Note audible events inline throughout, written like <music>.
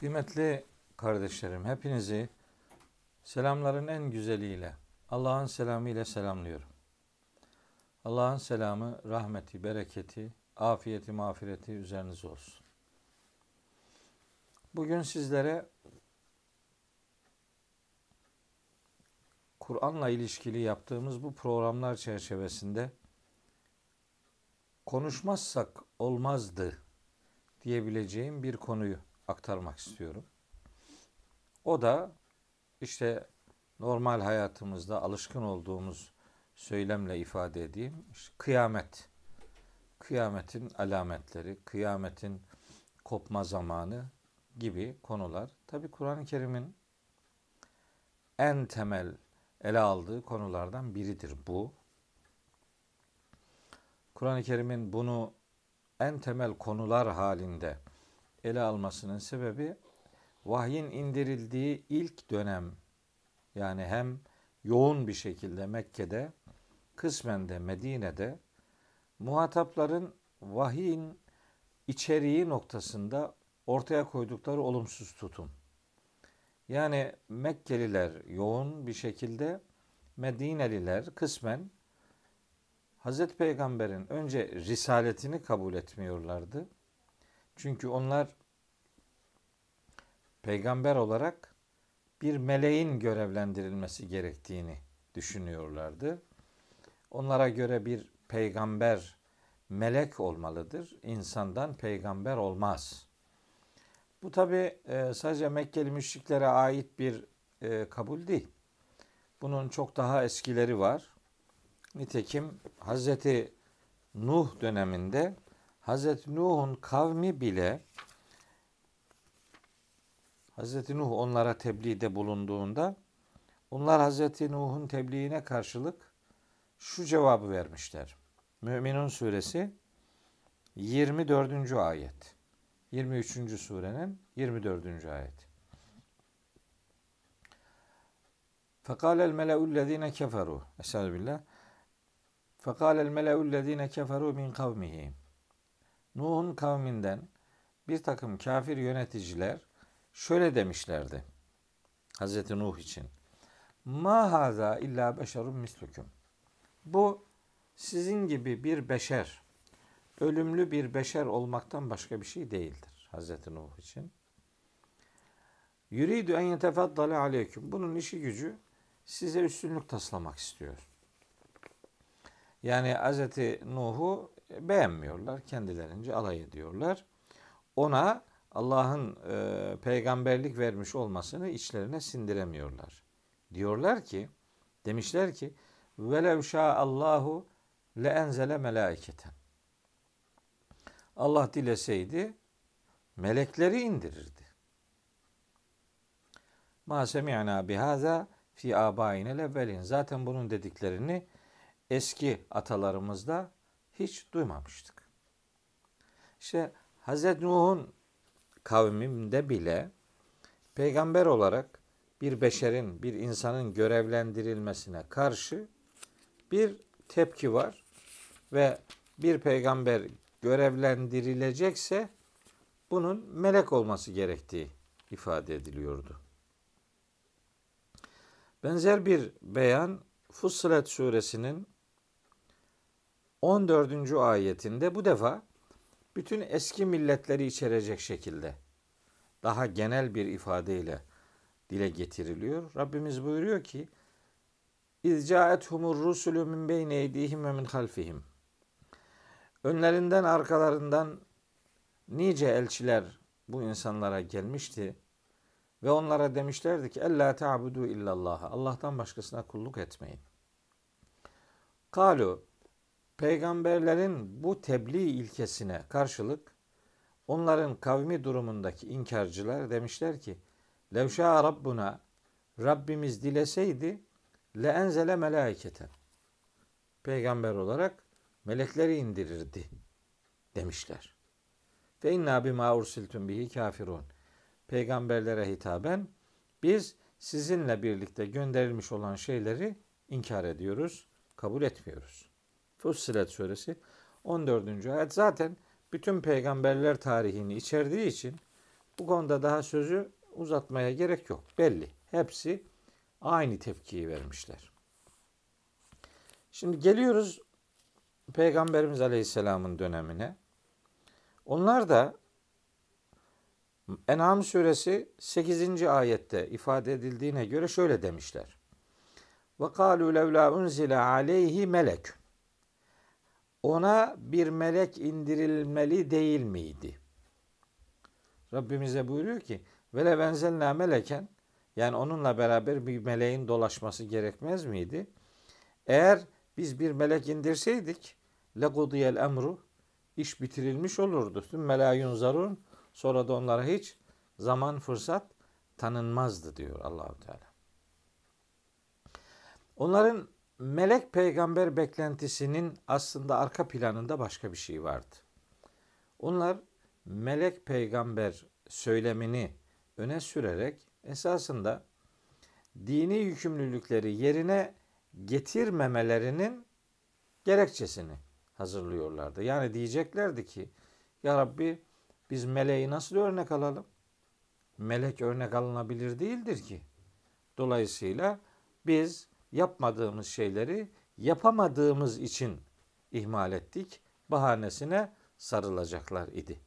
Kıymetli kardeşlerim, hepinizi selamların en güzeliyle, Allah'ın selamı ile selamlıyorum. Allah'ın selamı, rahmeti, bereketi, afiyeti, mağfireti üzerinize olsun. Bugün sizlere Kur'an'la ilişkili yaptığımız bu programlar çerçevesinde konuşmazsak olmazdı diyebileceğim bir konuyu aktarmak istiyorum. O da işte normal hayatımızda alışkın olduğumuz söylemle ifade edeyim. İşte kıyamet. Kıyametin alametleri, kıyametin kopma zamanı gibi konular. Tabi Kur'an-ı Kerim'in en temel ele aldığı konulardan biridir bu. Kur'an-ı Kerim'in bunu en temel konular halinde ele almasının sebebi vahyin indirildiği ilk dönem yani hem yoğun bir şekilde Mekke'de kısmen de Medine'de muhatapların vahyin içeriği noktasında ortaya koydukları olumsuz tutum. Yani Mekkeliler yoğun bir şekilde Medineliler kısmen Hazreti Peygamber'in önce risaletini kabul etmiyorlardı. Çünkü onlar peygamber olarak bir meleğin görevlendirilmesi gerektiğini düşünüyorlardı. Onlara göre bir peygamber melek olmalıdır. İnsandan peygamber olmaz. Bu tabi e, sadece Mekkeli müşriklere ait bir e, kabul değil. Bunun çok daha eskileri var. Nitekim Hazreti Nuh döneminde Hazreti Nuh'un kavmi bile Hazreti Nuh onlara tebliğde bulunduğunda onlar Hazreti Nuh'un tebliğine karşılık şu cevabı vermişler. Müminun suresi 24. ayet. 23. surenin 24. ayet. فقال الملأ الذين كفروا أستعذ بالله فقال الملأ الذين كفروا من قومه Nuh'un kavminden bir takım kafir yöneticiler şöyle demişlerdi. Hz. Nuh için. Ma haza illa beşerun mislukum. Bu sizin gibi bir beşer, ölümlü bir beşer olmaktan başka bir şey değildir Hz. Nuh için. Yuridu en yetefaddale aleyküm. Bunun işi gücü size üstünlük taslamak istiyor. Yani Hz. Nuh'u beğenmiyorlar. Kendilerince alay ediyorlar. Ona Allah'ın e, peygamberlik vermiş olmasını içlerine sindiremiyorlar. Diyorlar ki, demişler ki, velev Allahu le enzele melaiketen. Allah dileseydi melekleri indirirdi. Ma semi'na bihaza fi abainel evvelin. Zaten bunun dediklerini eski atalarımızda hiç duymamıştık. İşte Hz. Nuh'un kavminde bile peygamber olarak bir beşerin, bir insanın görevlendirilmesine karşı bir tepki var ve bir peygamber görevlendirilecekse bunun melek olması gerektiği ifade ediliyordu. Benzer bir beyan Fussilet suresinin 14. ayetinde bu defa bütün eski milletleri içerecek şekilde daha genel bir ifadeyle dile getiriliyor. Rabbimiz buyuruyor ki İzcaet humur rusulü min beyne eydihim ve min halfihim. Önlerinden arkalarından nice elçiler bu insanlara gelmişti ve onlara demişlerdi ki Ella ta'budu illallah. Allah'tan başkasına kulluk etmeyin. Kalu Peygamberlerin bu tebliğ ilkesine karşılık onların kavmi durumundaki inkarcılar demişler ki Levşa Rabbuna Rabbimiz dileseydi le enzele melaiketen. Peygamber olarak melekleri indirirdi demişler. Ve inna bima ursiltum bihi kafirun. Peygamberlere hitaben biz sizinle birlikte gönderilmiş olan şeyleri inkar ediyoruz, kabul etmiyoruz. Fussilet suresi 14. ayet zaten bütün peygamberler tarihini içerdiği için bu konuda daha sözü uzatmaya gerek yok. Belli. Hepsi aynı tepkiyi vermişler. Şimdi geliyoruz Peygamberimiz Aleyhisselam'ın dönemine. Onlar da En'am suresi 8. ayette ifade edildiğine göre şöyle demişler. Ve kalu levla unzile aleyhi melekün ona bir melek indirilmeli değil miydi? Rabbimize buyuruyor ki vele benzelna meleken yani onunla beraber bir meleğin dolaşması gerekmez miydi? Eğer biz bir melek indirseydik le legudiyel emru iş bitirilmiş olurdu. Tüm melayun zarun sonra da onlara hiç zaman fırsat tanınmazdı diyor Allahu Teala. Onların melek peygamber beklentisinin aslında arka planında başka bir şey vardı. Onlar melek peygamber söylemini öne sürerek esasında dini yükümlülükleri yerine getirmemelerinin gerekçesini hazırlıyorlardı. Yani diyeceklerdi ki ya Rabbi biz meleği nasıl örnek alalım? Melek örnek alınabilir değildir ki. Dolayısıyla biz yapmadığımız şeyleri yapamadığımız için ihmal ettik bahanesine sarılacaklar idi.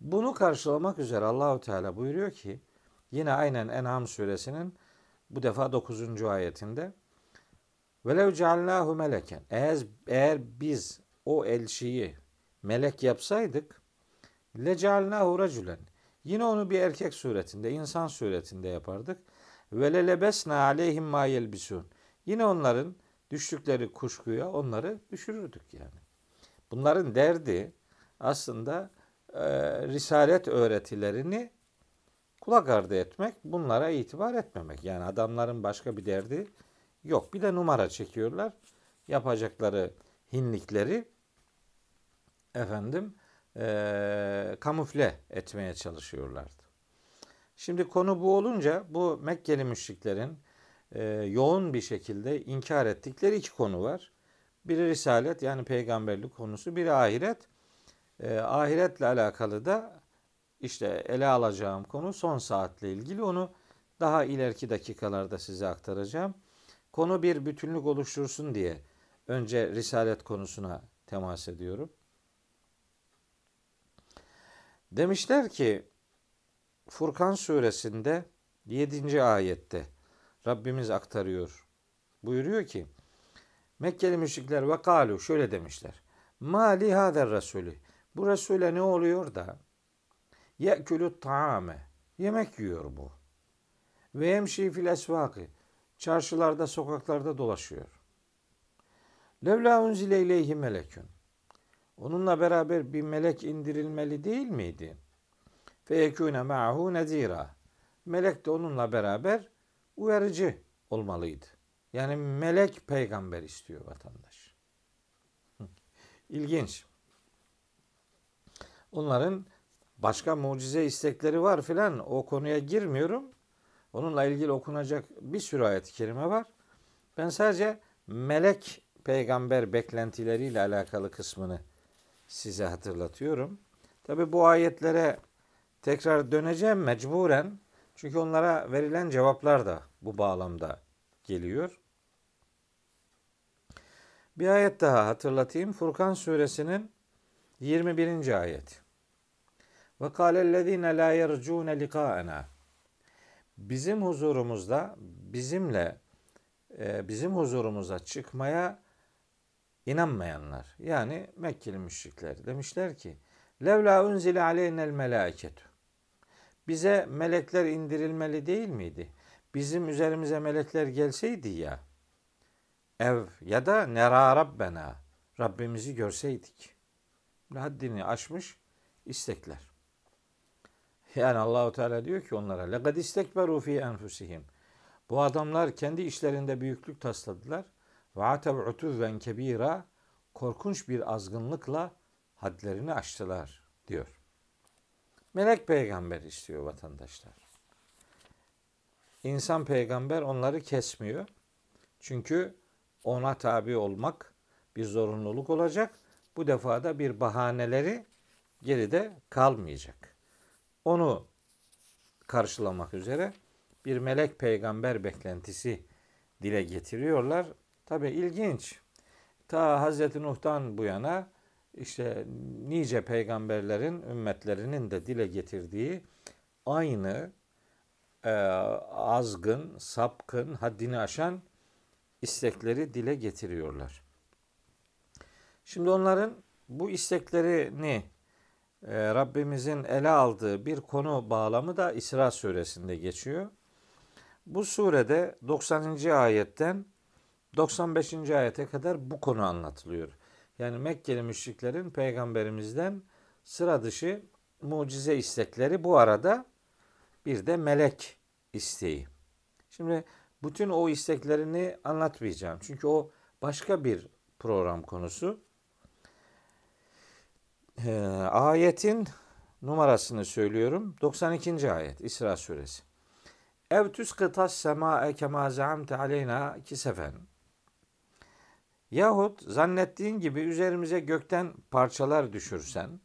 Bunu karşılamak üzere Allahu Teala buyuruyor ki yine aynen En'am suresinin bu defa 9. ayetinde Velev ceallahu meleken. Eğer, eğer biz o elçiyi melek yapsaydık le cealnahu raculen. Yine onu bir erkek suretinde, insan suretinde yapardık. Ve le lebesna aleyhim ma yelbisun. Yine onların düştükleri kuşkuya onları düşürürdük yani. Bunların derdi aslında e, risalet öğretilerini kulak ardı etmek, bunlara itibar etmemek. Yani adamların başka bir derdi yok. Bir de numara çekiyorlar. Yapacakları hinlikleri efendim e, kamufle etmeye çalışıyorlardı. Şimdi konu bu olunca bu Mekkeli müşriklerin e, yoğun bir şekilde inkar ettikleri iki konu var. Biri risalet yani peygamberlik konusu, biri ahiret. E, ahiretle alakalı da işte ele alacağım konu son saatle ilgili. Onu daha ileriki dakikalarda size aktaracağım. Konu bir bütünlük oluştursun diye önce risalet konusuna temas ediyorum. Demişler ki Furkan suresinde 7. ayette Rabbimiz aktarıyor. Buyuruyor ki Mekkeli müşrikler ve kalu şöyle demişler. Ma li hader rasulü. Bu Rasule ne oluyor da? Ye'külü taame. Yemek yiyor bu. Ve yemşi fil esvakı. Çarşılarda, sokaklarda dolaşıyor. Levla unzile ileyhi melekün. Onunla beraber bir melek indirilmeli değil miydi? Feyekûne ma'hu nezira. Melek de onunla beraber uyarıcı olmalıydı. Yani melek peygamber istiyor vatandaş. İlginç. Onların başka mucize istekleri var filan o konuya girmiyorum. Onunla ilgili okunacak bir sürü ayet-i kerime var. Ben sadece melek peygamber beklentileriyle alakalı kısmını size hatırlatıyorum. Tabi bu ayetlere tekrar döneceğim mecburen. Çünkü onlara verilen cevaplar da bu bağlamda geliyor. Bir ayet daha hatırlatayım. Furkan suresinin 21. ayet. Ve kâlellezîne lâ yercûne likâena. Bizim huzurumuzda, bizimle, e, bizim huzurumuza çıkmaya inanmayanlar. Yani Mekkeli müşrikler demişler ki Levla unzile aleynel melâketu bize melekler indirilmeli değil miydi? Bizim üzerimize melekler gelseydi ya. Ev ya da nera rabbena. Rabbimizi görseydik. Haddini aşmış istekler. Yani Allahu Teala diyor ki onlara lekad istekberu fi enfusihim. Bu adamlar kendi işlerinde büyüklük tasladılar. Ve atev utuven kebira korkunç bir azgınlıkla hadlerini aştılar diyor. Melek peygamber istiyor vatandaşlar. İnsan peygamber onları kesmiyor. Çünkü ona tabi olmak bir zorunluluk olacak. Bu defa da bir bahaneleri geride kalmayacak. Onu karşılamak üzere bir melek peygamber beklentisi dile getiriyorlar. Tabi ilginç. Ta Hazreti Nuh'tan bu yana işte nice peygamberlerin ümmetlerinin de dile getirdiği aynı e, azgın, sapkın, haddini aşan istekleri dile getiriyorlar. Şimdi onların bu isteklerini e, Rabbimizin ele aldığı bir konu bağlamı da İsra suresinde geçiyor. Bu surede 90. ayetten 95. ayete kadar bu konu anlatılıyor yani Mekkeli müşriklerin peygamberimizden sıra dışı mucize istekleri bu arada bir de melek isteği. Şimdi bütün o isteklerini anlatmayacağım. Çünkü o başka bir program konusu. Ee, ayetin numarasını söylüyorum. 92. ayet İsra suresi. Ev tüskıtas semae kema zaamte aleyna kisefen. Yahut zannettiğin gibi üzerimize gökten parçalar düşürsen,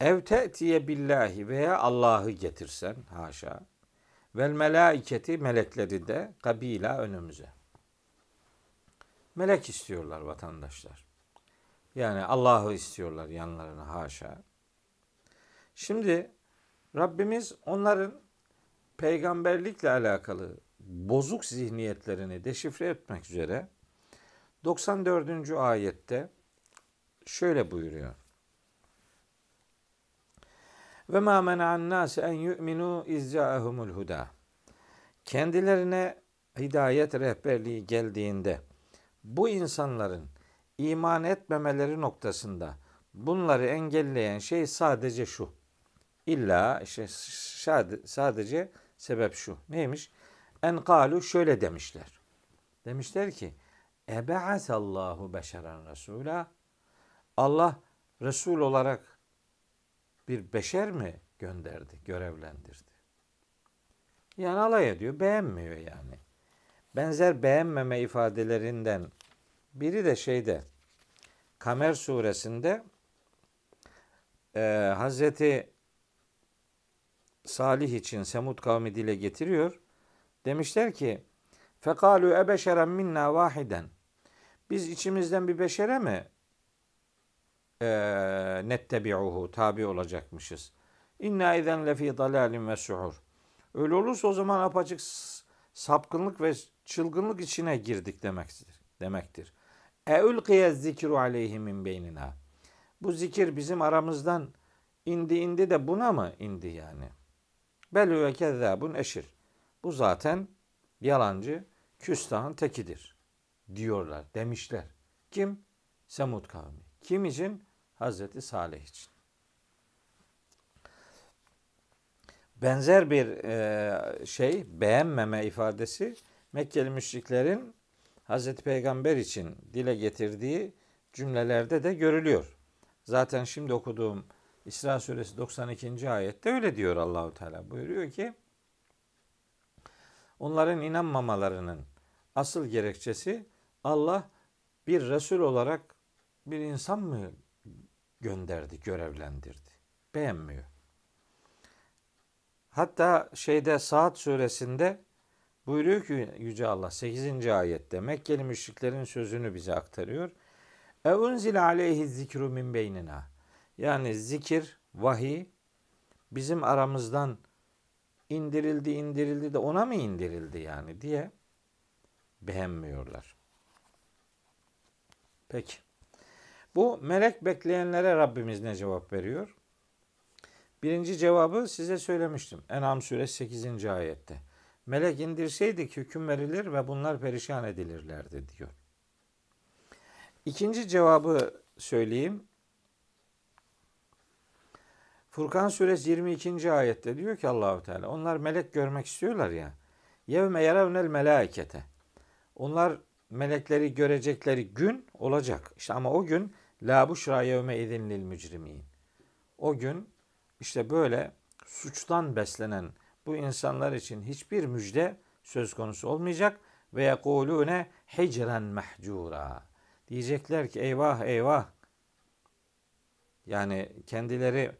ev billahi veya Allah'ı getirsen, haşa, vel melaiketi melekleri de kabila önümüze. Melek istiyorlar vatandaşlar. Yani Allah'ı istiyorlar yanlarına haşa. Şimdi Rabbimiz onların peygamberlikle alakalı bozuk zihniyetlerini deşifre etmek üzere 94. ayette şöyle buyuruyor. Ve ma mena'an nase en yu'minu izca'ehumul huda. Kendilerine hidayet rehberliği geldiğinde bu insanların iman etmemeleri noktasında bunları engelleyen şey sadece şu. İlla işte sadece sebep şu. Neymiş? En kalu şöyle demişler. Demişler ki Ebe'asallahu beşeren Resul'a Allah Resul olarak bir beşer mi gönderdi, görevlendirdi? Yani alay ediyor, beğenmiyor yani. Benzer beğenmeme ifadelerinden biri de şeyde Kamer suresinde e, Hazreti Salih için Semud kavmi dile getiriyor. Demişler ki Fekalu ebeşeren minna vahiden biz içimizden bir beşere mi e, nettebi'uhu tabi olacakmışız? İnna izen lefî dalâlin ve suhur. Öyle olursa o zaman apaçık sapkınlık ve çılgınlık içine girdik demektir. demektir. Eulkiye zikru aleyhi min beynina. Bu zikir bizim aramızdan indi indi de buna mı indi yani? Belü ve kezzabun eşir. Bu zaten yalancı, küstahın tekidir.'' diyorlar demişler. Kim? Semud kavmi. Kim için? Hazreti Salih için. Benzer bir e, şey beğenmeme ifadesi Mekkeli müşriklerin Hazreti Peygamber için dile getirdiği cümlelerde de görülüyor. Zaten şimdi okuduğum İsra suresi 92. ayette öyle diyor Allahu Teala. Buyuruyor ki onların inanmamalarının asıl gerekçesi Allah bir Resul olarak bir insan mı gönderdi, görevlendirdi? Beğenmiyor. Hatta şeyde Saat suresinde buyuruyor ki Yüce Allah 8. ayette Mekkeli müşriklerin sözünü bize aktarıyor. E unzil aleyhi zikru min beynina. Yani zikir, vahiy bizim aramızdan indirildi indirildi de ona mı indirildi yani diye beğenmiyorlar. Peki. Bu melek bekleyenlere Rabbimiz ne cevap veriyor? Birinci cevabı size söylemiştim. En'am suresi 8. ayette. Melek indirseydik hüküm verilir ve bunlar perişan edilirlerdi diyor. İkinci cevabı söyleyeyim. Furkan suresi 22. ayette diyor ki Allahu Teala onlar melek görmek istiyorlar ya. Yevme yeravnel melekete. Onlar melekleri görecekleri gün olacak. İşte ama o gün la buşra yevme idinlil mücrimin. O gün işte böyle suçtan beslenen bu insanlar için hiçbir müjde söz konusu olmayacak ve yekulune hicren mehcura. Diyecekler ki eyvah eyvah. Yani kendileri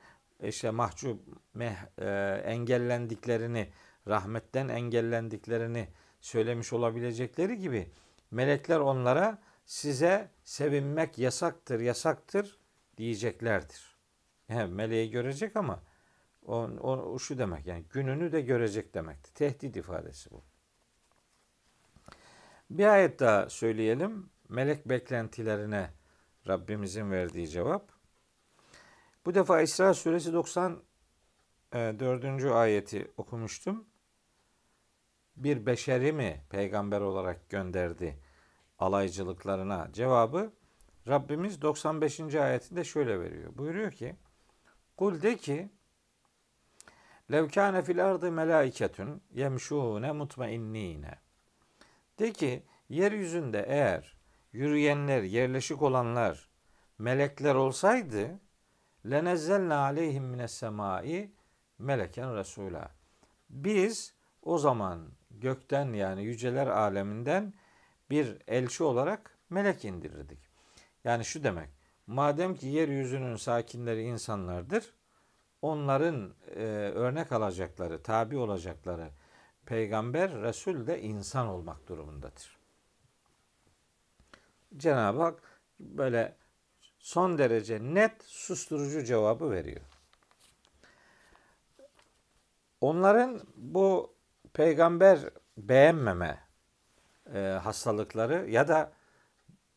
işte mahcup meh, e, engellendiklerini, rahmetten engellendiklerini söylemiş olabilecekleri gibi Melekler onlara size sevinmek yasaktır, yasaktır diyeceklerdir. Yani meleği görecek ama o, o, şu demek yani gününü de görecek demekti. Tehdit ifadesi bu. Bir ayet daha söyleyelim. Melek beklentilerine Rabbimizin verdiği cevap. Bu defa İsra suresi 94. E, ayeti okumuştum bir beşeri mi peygamber olarak gönderdi alaycılıklarına? Cevabı Rabbimiz 95. ayetinde şöyle veriyor. Buyuruyor ki Kul de ki Lev kâne fil ardı melâiketün yemşûne mutmainnîne. De ki yeryüzünde eğer yürüyenler, yerleşik olanlar melekler olsaydı lenezzelne aleyhim mines semai meleken resula. Biz o zaman gökten yani yüceler aleminden bir elçi olarak melek indirirdik. Yani şu demek. Madem ki yeryüzünün sakinleri insanlardır, onların e, örnek alacakları, tabi olacakları peygamber, resul de insan olmak durumundadır. Cenab-ı Hak böyle son derece net susturucu cevabı veriyor. Onların bu peygamber beğenmeme e, hastalıkları ya da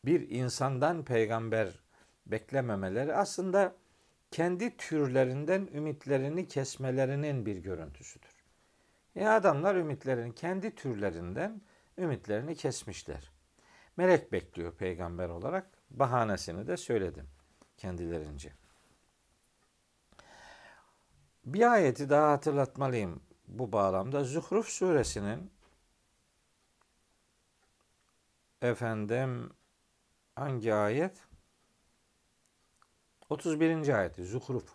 bir insandan peygamber beklememeleri aslında kendi türlerinden ümitlerini kesmelerinin bir görüntüsüdür. Ya e, adamlar ümitlerini kendi türlerinden ümitlerini kesmişler. Melek bekliyor peygamber olarak. Bahanesini de söyledim kendilerince. Bir ayeti daha hatırlatmalıyım bu bağlamda Zuhruf suresinin efendim hangi ayet? 31. ayeti Zuhruf.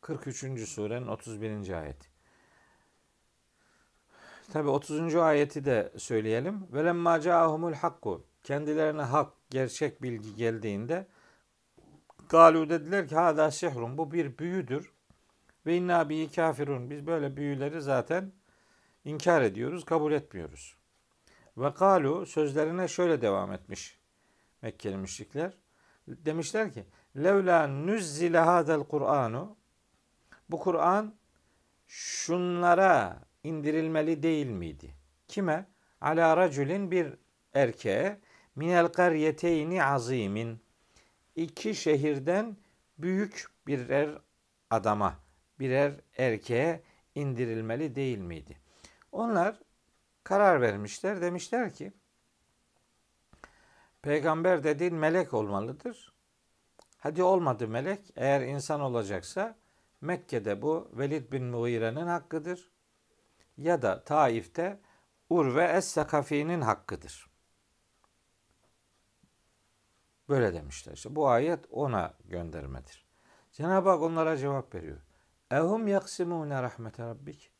43. surenin 31. ayeti. Tabi 30. ayeti de söyleyelim. Velemma ca'ahumul hakku. Kendilerine hak, gerçek bilgi geldiğinde Galu dediler ki hada sihrun bu bir büyüdür. Ve inna bihi kafirun. Biz böyle büyüleri zaten inkar ediyoruz, kabul etmiyoruz. Ve kalu sözlerine şöyle devam etmiş Mekkeli müşrikler. Demişler ki levla nüzzile hadel Kur'anu bu Kur'an şunlara indirilmeli değil miydi? Kime? Ala raculin bir erkeğe minel karyeteyni azimin iki şehirden büyük birer adama birer erkeğe indirilmeli değil miydi? Onlar karar vermişler. Demişler ki peygamber dediğin melek olmalıdır. Hadi olmadı melek. Eğer insan olacaksa Mekke'de bu Velid bin Muğire'nin hakkıdır. Ya da Taif'te Urve Es-Sakafi'nin hakkıdır. Böyle demişler. İşte bu ayet ona göndermedir. Cenab-ı Hak onlara cevap veriyor. Ehum yaksimune rahmete rabbik.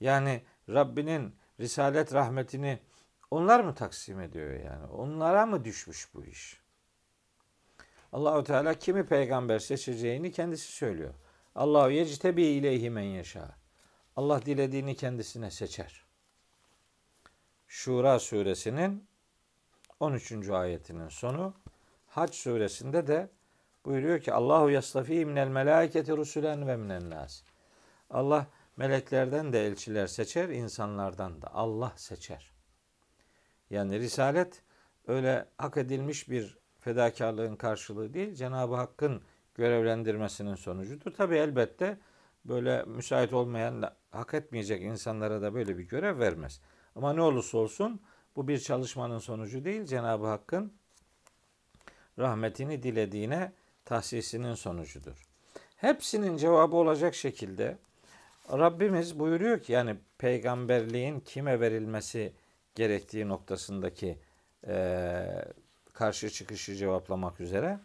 Yani Rabbinin risalet rahmetini onlar mı taksim ediyor yani? Onlara mı düşmüş bu iş? Allahu Teala kimi peygamber seçeceğini kendisi söylüyor. Allahu yectebi ileyhi men yaşa. Allah dilediğini kendisine seçer. Şura suresinin 13. ayetinin sonu Hac suresinde de Buyuruyor ki Allahu yastafi minel melâketi rusulen ve minel nas. Allah meleklerden de elçiler seçer, insanlardan da Allah seçer. Yani risalet öyle hak edilmiş bir fedakarlığın karşılığı değil, Cenab-ı Hakk'ın görevlendirmesinin sonucudur. Tabi elbette böyle müsait olmayan, hak etmeyecek insanlara da böyle bir görev vermez. Ama ne olursa olsun bu bir çalışmanın sonucu değil, Cenab-ı Hakk'ın rahmetini dilediğine tahsisinin sonucudur. Hepsinin cevabı olacak şekilde Rabbimiz buyuruyor ki yani peygamberliğin kime verilmesi gerektiği noktasındaki e, karşı çıkışı cevaplamak üzere.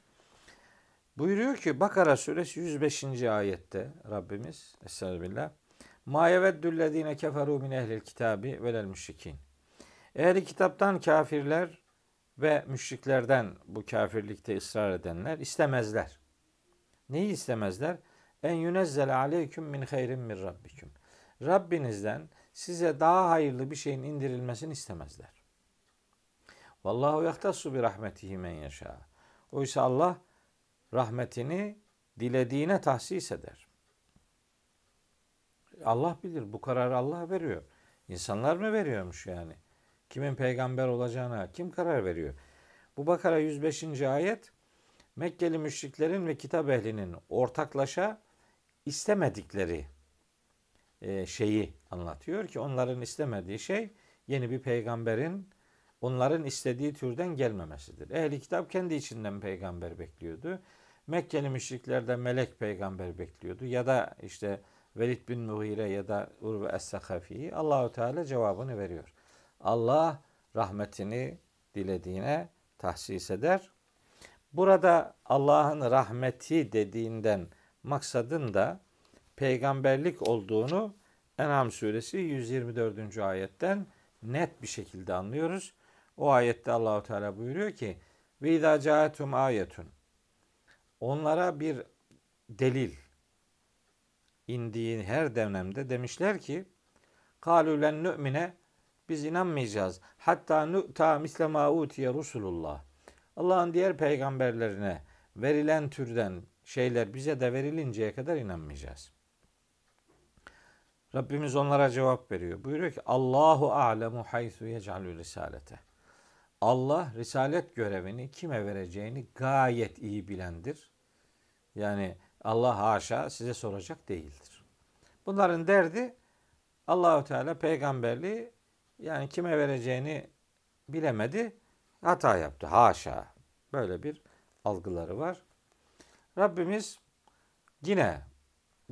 Buyuruyor ki Bakara suresi 105. ayette Rabbimiz Estağfirullah. Ma yeveddüllezine keferu min ehlil kitabi velel müşrikin. Ehli kitaptan kafirler ve müşriklerden bu kafirlikte ısrar edenler istemezler. Neyi istemezler? En yunezzel aleyküm min hayrin min rabbiküm. Rabbinizden size daha hayırlı bir şeyin indirilmesini istemezler. Vallahu yahtassu bi rahmetihi men yaşa. Oysa Allah rahmetini dilediğine tahsis eder. Allah bilir bu kararı Allah veriyor. İnsanlar mı veriyormuş yani? Kimin peygamber olacağına kim karar veriyor? Bu Bakara 105. ayet Mekkeli müşriklerin ve kitap ehlinin ortaklaşa istemedikleri e, şeyi anlatıyor ki onların istemediği şey yeni bir peygamberin onların istediği türden gelmemesidir. Ehli kitap kendi içinden peygamber bekliyordu. Mekkeli müşriklerde melek peygamber bekliyordu. Ya da işte Velid bin Muhire ya da Urve Es-Sakafi'yi Allahu Teala cevabını veriyor. Allah rahmetini dilediğine tahsis eder. Burada Allah'ın rahmeti dediğinden maksadın da peygamberlik olduğunu En'am suresi 124. ayetten net bir şekilde anlıyoruz. O ayette Allahu Teala buyuruyor ki: "Ve izâ câetum ayetun." Onlara bir delil indiği her dönemde demişler ki: "Kâlû len nü'mine biz inanmayacağız. Hatta nu'ta misle ma utiye rusulullah. Allah'ın diğer peygamberlerine verilen türden şeyler bize de verilinceye kadar inanmayacağız. Rabbimiz onlara cevap veriyor. Buyuruyor ki Allahu alemu haysu yecalü risalete. Allah risalet görevini kime vereceğini gayet iyi bilendir. Yani Allah haşa size soracak değildir. Bunların derdi Allahu Teala peygamberliği yani kime vereceğini bilemedi, hata yaptı. Haşa. Böyle bir algıları var. Rabbimiz yine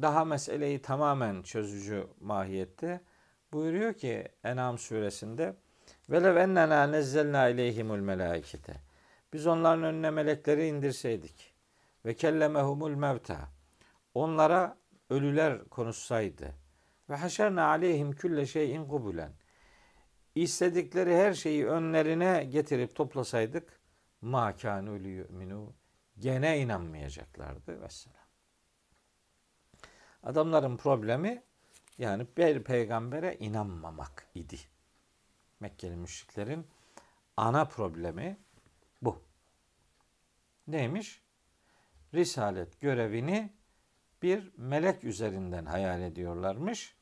daha meseleyi tamamen çözücü mahiyette buyuruyor ki Enam suresinde Velev ennena nezzelna ileyhimul melaikete. Biz onların önüne melekleri indirseydik ve kellemehumul mevta. Onlara ölüler konuşsaydı ve haşerna aleyhim külle şeyin kubulen.'' istedikleri her şeyi önlerine getirip toplasaydık ma Minu gene inanmayacaklardı vesselam. Adamların problemi yani bir peygambere inanmamak idi. Mekkeli müşriklerin ana problemi bu. Neymiş? Risalet görevini bir melek üzerinden hayal ediyorlarmış.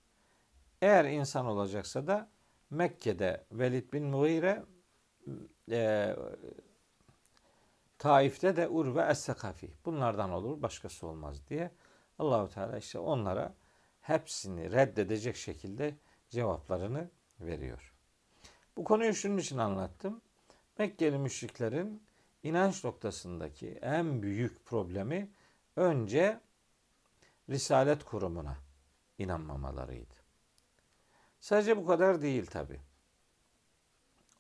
Eğer insan olacaksa da Mekke'de Velid bin Mughire e, Taif'te de Urve Es-Sekafi. Bunlardan olur, başkası olmaz diye. Allahu Teala işte onlara hepsini reddedecek şekilde cevaplarını veriyor. Bu konuyu şunun için anlattım. Mekkeli müşriklerin inanç noktasındaki en büyük problemi önce Risalet kurumuna inanmamalarıydı. Sadece bu kadar değil tabi.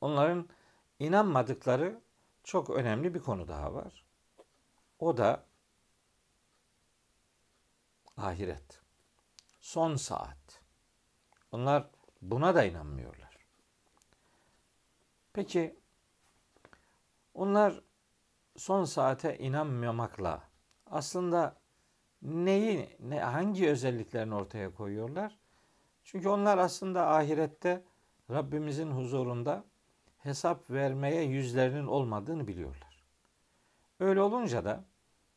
Onların inanmadıkları çok önemli bir konu daha var. O da ahiret. Son saat. Onlar buna da inanmıyorlar. Peki onlar son saate inanmamakla aslında neyi ne hangi özelliklerini ortaya koyuyorlar? Çünkü onlar aslında ahirette Rabbimizin huzurunda hesap vermeye yüzlerinin olmadığını biliyorlar. Öyle olunca da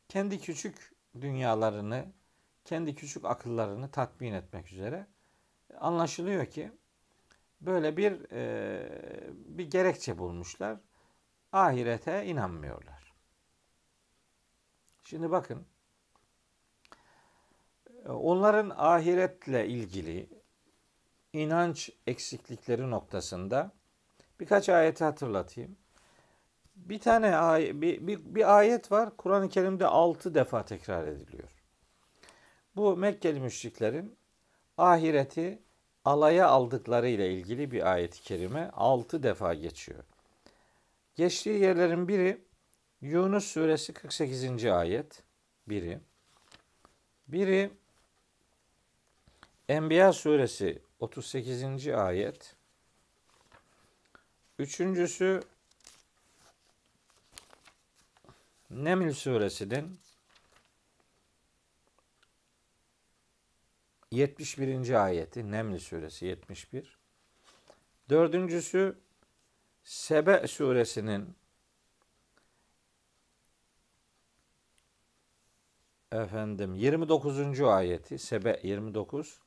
kendi küçük dünyalarını, kendi küçük akıllarını tatmin etmek üzere anlaşılıyor ki böyle bir e, bir gerekçe bulmuşlar. Ahirete inanmıyorlar. Şimdi bakın onların ahiretle ilgili inanç eksiklikleri noktasında birkaç ayeti hatırlatayım. Bir tane ay, bir, bir, bir ayet var. Kur'an-ı Kerim'de altı defa tekrar ediliyor. Bu Mekkeli müşriklerin ahireti alaya aldıkları ile ilgili bir ayet-i kerime altı defa geçiyor. Geçtiği yerlerin biri Yunus suresi 48. ayet biri. Biri Enbiya suresi 38. ayet. Üçüncüsü Neml suresinin 71. ayeti Neml suresi 71. Dördüncüsü Sebe suresinin efendim 29. ayeti Sebe 29.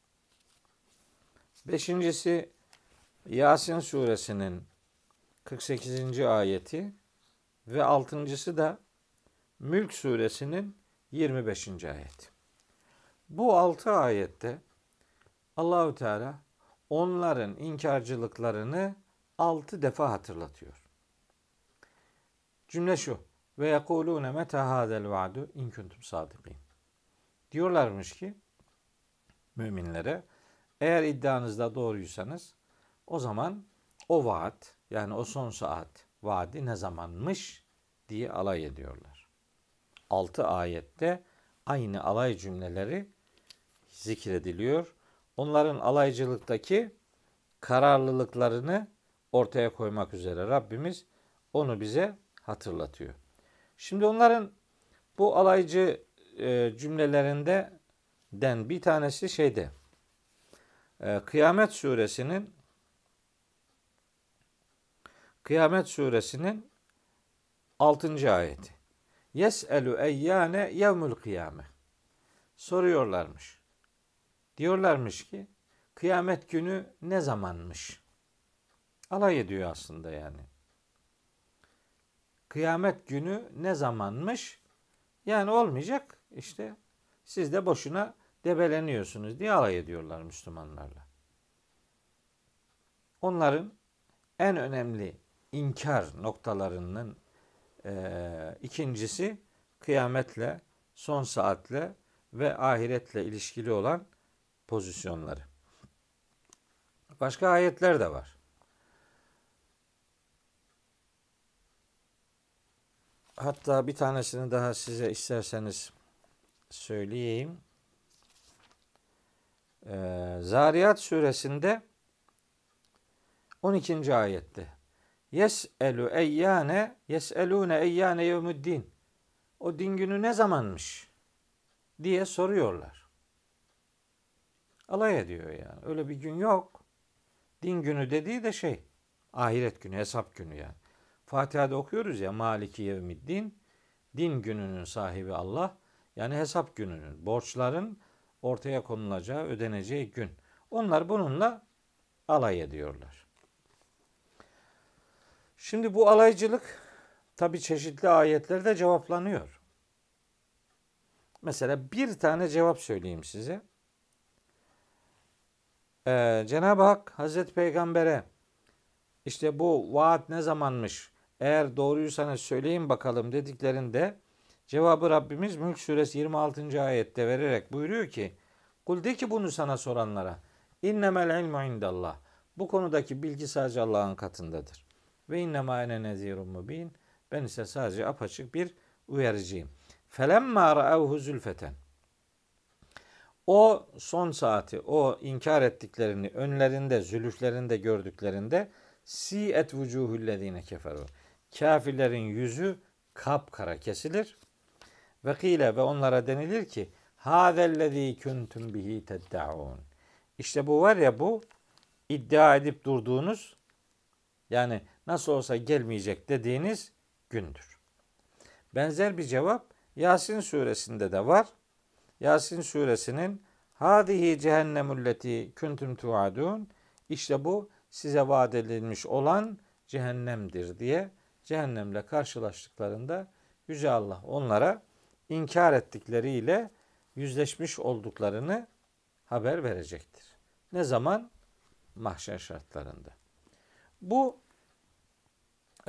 Beşincisi Yasin suresinin 48. ayeti ve altıncısı da Mülk suresinin 25. ayeti. Bu altı ayette Allahü Teala onların inkarcılıklarını altı defa hatırlatıyor. Cümle şu. Ve yekulûne meta hâzel va'du in kuntum Diyorlarmış ki müminlere eğer iddianızda doğruysanız o zaman o vaat yani o son saat vaadi ne zamanmış diye alay ediyorlar. Altı ayette aynı alay cümleleri zikrediliyor. Onların alaycılıktaki kararlılıklarını ortaya koymak üzere Rabbimiz onu bize hatırlatıyor. Şimdi onların bu alaycı e, cümlelerinde den bir tanesi şeyde ee, kıyamet suresinin Kıyamet suresinin 6. ayeti. Yes'elu eyyane yevmül kıyame. Soruyorlarmış. Diyorlarmış ki kıyamet günü ne zamanmış? Alay ediyor aslında yani. Kıyamet günü ne zamanmış? Yani olmayacak. işte. siz de boşuna debeleniyorsunuz diye alay ediyorlar Müslümanlarla. Onların en önemli inkar noktalarının e, ikincisi kıyametle, son saatle ve ahiretle ilişkili olan pozisyonları. Başka ayetler de var. Hatta bir tanesini daha size isterseniz söyleyeyim. Ee, Zariyat suresinde 12. ayette Yes'elu eyyane yes'elune eyyane yevmüddin O din günü ne zamanmış? diye soruyorlar. Alay ediyor yani. Öyle bir gün yok. Din günü dediği de şey. Ahiret günü, hesap günü yani. Fatiha'da okuyoruz ya Maliki yevmiddin. Din gününün sahibi Allah. Yani hesap gününün, borçların ortaya konulacağı, ödeneceği gün. Onlar bununla alay ediyorlar. Şimdi bu alaycılık tabi çeşitli ayetlerde cevaplanıyor. Mesela bir tane cevap söyleyeyim size. Ee, Cenab-ı Hak Hazreti Peygamber'e işte bu vaat ne zamanmış eğer doğruyu sana söyleyeyim bakalım dediklerinde Cevabı Rabbimiz Mülk Suresi 26. ayette vererek buyuruyor ki Kul de ki bunu sana soranlara İnnemel ilmu indallah. Bu konudaki bilgi sadece Allah'ın katındadır. Ve innema ene nezirun mubin. Ben ise sadece apaçık bir uyarıcıyım. Felemma ra'avhu zülfeten. O son saati, o inkar ettiklerini önlerinde, zülüflerinde gördüklerinde si et vucuhullezine keferu. Kafirlerin yüzü kapkara kesilir ve kile ve onlara denilir ki Hâzellezî küntüm bihi tedda'un. İşte bu var ya bu iddia edip durduğunuz yani nasıl olsa gelmeyecek dediğiniz gündür. Benzer bir cevap Yasin suresinde de var. Yasin suresinin Hadihi cehennemulleti küntüm tuadun. İşte bu size vaat edilmiş olan cehennemdir diye cehennemle karşılaştıklarında Yüce Allah onlara inkar ettikleriyle yüzleşmiş olduklarını haber verecektir. Ne zaman? Mahşer şartlarında. Bu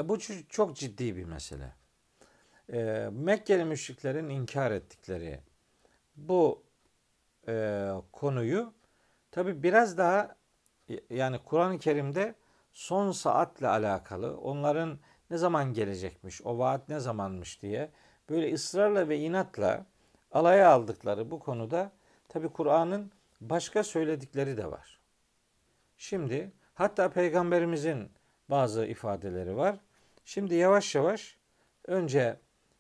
bu çok ciddi bir mesele. Ee, Mekkeli müşriklerin inkar ettikleri bu e, konuyu tabi biraz daha yani Kur'an-ı Kerim'de son saatle alakalı onların ne zaman gelecekmiş, o vaat ne zamanmış diye böyle ısrarla ve inatla alaya aldıkları bu konuda tabi Kur'an'ın başka söyledikleri de var. Şimdi hatta peygamberimizin bazı ifadeleri var. Şimdi yavaş yavaş önce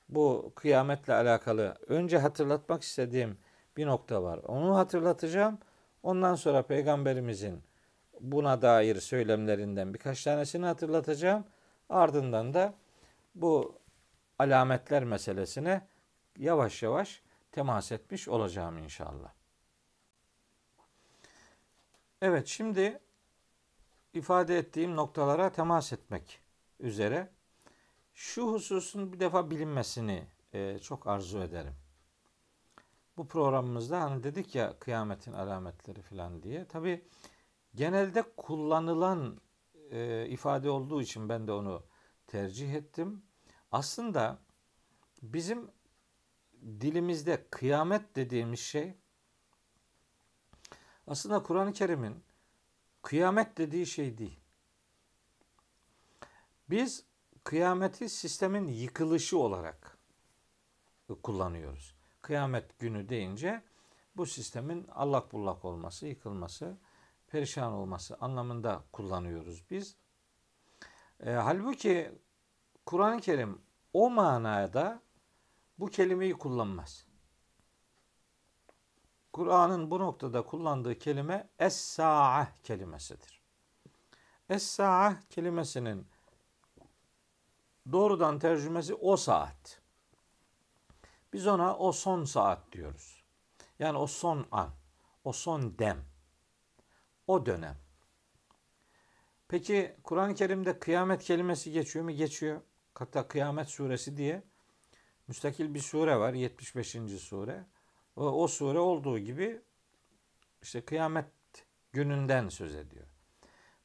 bu kıyametle alakalı önce hatırlatmak istediğim bir nokta var. Onu hatırlatacağım. Ondan sonra peygamberimizin buna dair söylemlerinden birkaç tanesini hatırlatacağım. Ardından da bu alametler meselesine yavaş yavaş temas etmiş olacağım inşallah. Evet şimdi ifade ettiğim noktalara temas etmek üzere şu hususun bir defa bilinmesini e, çok arzu ederim. Bu programımızda hani dedik ya kıyametin alametleri falan diye. Tabi genelde kullanılan e, ifade olduğu için ben de onu tercih ettim. Aslında bizim dilimizde kıyamet dediğimiz şey aslında Kur'an-ı Kerim'in kıyamet dediği şey değil. Biz kıyameti sistemin yıkılışı olarak kullanıyoruz. Kıyamet günü deyince bu sistemin allak bullak olması, yıkılması, perişan olması anlamında kullanıyoruz biz. E, halbuki Kur'an-ı Kerim o manada bu kelimeyi kullanmaz. Kur'an'ın bu noktada kullandığı kelime es-sa'ah kelimesidir. Es-sa'ah kelimesinin doğrudan tercümesi o saat. Biz ona o son saat diyoruz. Yani o son an, o son dem, o dönem. Peki Kur'an-ı Kerim'de kıyamet kelimesi geçiyor mu? Geçiyor. Hatta Kıyamet Suresi diye müstakil bir sure var. 75. sure. O, o sure olduğu gibi işte kıyamet gününden söz ediyor.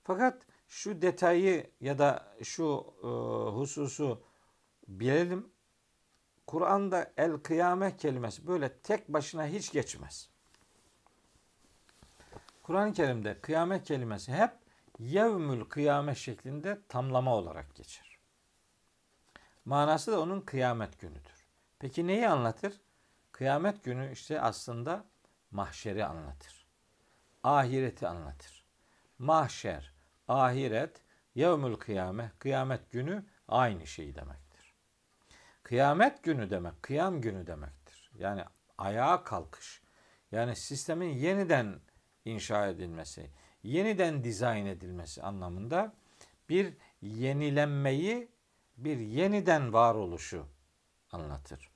Fakat şu detayı ya da şu e, hususu bilelim. Kur'an'da el Kıyamet kelimesi böyle tek başına hiç geçmez. Kur'an-ı Kerim'de kıyamet kelimesi hep yevmül Kıyamet şeklinde tamlama olarak geçer. Manası da onun kıyamet günüdür. Peki neyi anlatır? Kıyamet günü işte aslında mahşeri anlatır. Ahireti anlatır. Mahşer, ahiret, yevmül kıyame, kıyamet günü aynı şey demektir. Kıyamet günü demek, kıyam günü demektir. Yani ayağa kalkış. Yani sistemin yeniden inşa edilmesi, yeniden dizayn edilmesi anlamında bir yenilenmeyi bir yeniden varoluşu anlatır.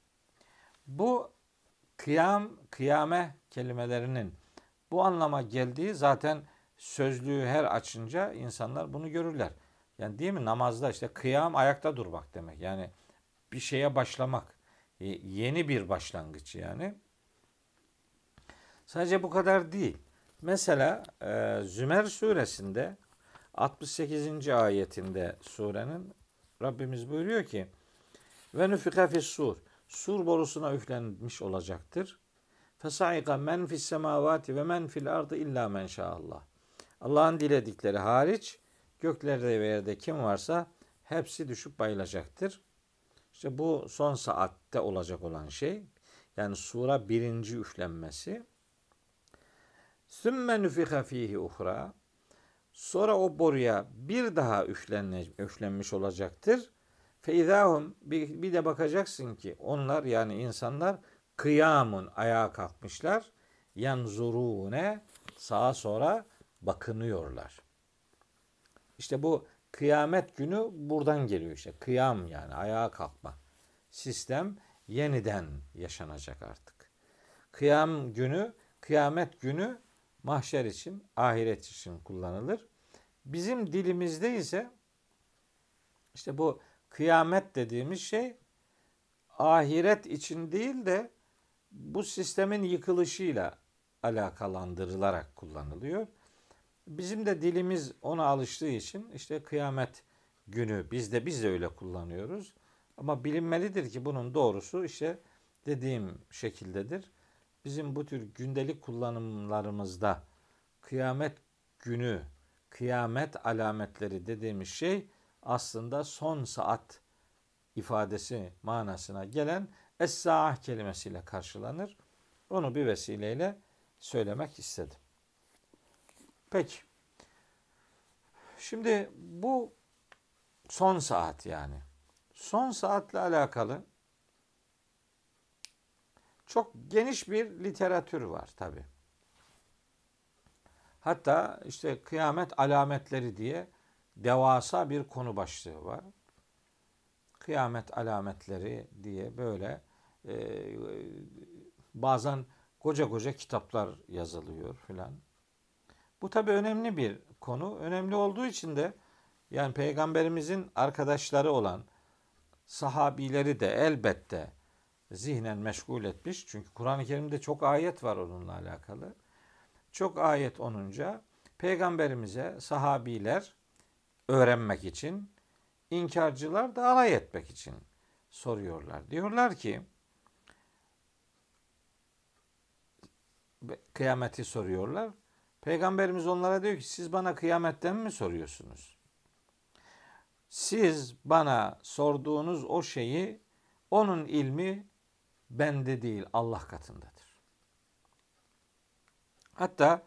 Bu kıyam, kıyame kelimelerinin bu anlama geldiği zaten sözlüğü her açınca insanlar bunu görürler. Yani değil mi namazda işte kıyam ayakta durmak demek. Yani bir şeye başlamak. E, yeni bir başlangıç yani. Sadece bu kadar değil. Mesela e, Zümer suresinde 68. ayetinde surenin Rabbimiz buyuruyor ki ve nüfika sur. Sur borusuna üflenmiş olacaktır. Fesaika men fis semavati ve men fil ardı illa men Allah. Allah'ın diledikleri hariç göklerde ve yerde kim varsa hepsi düşüp bayılacaktır. İşte bu son saatte olacak olan şey. Yani sura birinci üflenmesi. Sümme nüfika fihi uhra. Sonra o boruya bir daha üflenmiş, olacaktır. Feizahum bir, bir de bakacaksın ki onlar yani insanlar kıyamun ayağa kalkmışlar. Yanzurune sağa sonra bakınıyorlar. İşte bu kıyamet günü buradan geliyor işte. Kıyam yani ayağa kalkma. Sistem yeniden yaşanacak artık. Kıyam günü, kıyamet günü mahşer için, ahiret için kullanılır. Bizim dilimizde ise işte bu kıyamet dediğimiz şey ahiret için değil de bu sistemin yıkılışıyla alakalandırılarak kullanılıyor. Bizim de dilimiz ona alıştığı için işte kıyamet günü biz de biz de öyle kullanıyoruz. Ama bilinmelidir ki bunun doğrusu işte dediğim şekildedir. Bizim bu tür gündelik kullanımlarımızda kıyamet günü kıyamet alametleri dediğimiz şey aslında son saat ifadesi manasına gelen es-saah kelimesiyle karşılanır. Onu bir vesileyle söylemek istedim. Peki. Şimdi bu son saat yani. Son saatle alakalı çok geniş bir literatür var tabi. Hatta işte kıyamet alametleri diye devasa bir konu başlığı var. Kıyamet alametleri diye böyle e, bazen koca koca kitaplar yazılıyor filan. Bu tabi önemli bir konu. Önemli olduğu için de yani peygamberimizin arkadaşları olan sahabileri de elbette zihnen meşgul etmiş. Çünkü Kur'an-ı Kerim'de çok ayet var onunla alakalı çok ayet onunca peygamberimize sahabiler öğrenmek için, inkarcılar da alay etmek için soruyorlar. Diyorlar ki kıyameti soruyorlar. Peygamberimiz onlara diyor ki siz bana kıyametten mi soruyorsunuz? Siz bana sorduğunuz o şeyi onun ilmi bende değil Allah katında. Hatta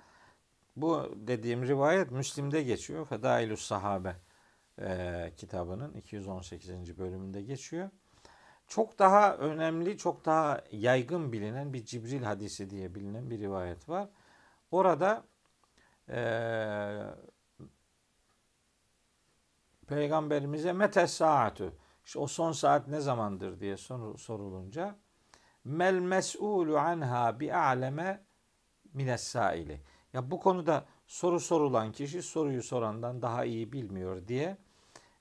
bu dediğim rivayet Müslim'de geçiyor. Fedailü Sahabe e, kitabının 218. bölümünde geçiyor. Çok daha önemli, çok daha yaygın bilinen bir Cibril hadisi diye bilinen bir rivayet var. Orada e, Peygamberimize metes saatü işte o son saat ne zamandır diye sorulunca mel mes'ulu anha bi a'leme minessaili. Ya bu konuda soru sorulan kişi soruyu sorandan daha iyi bilmiyor diye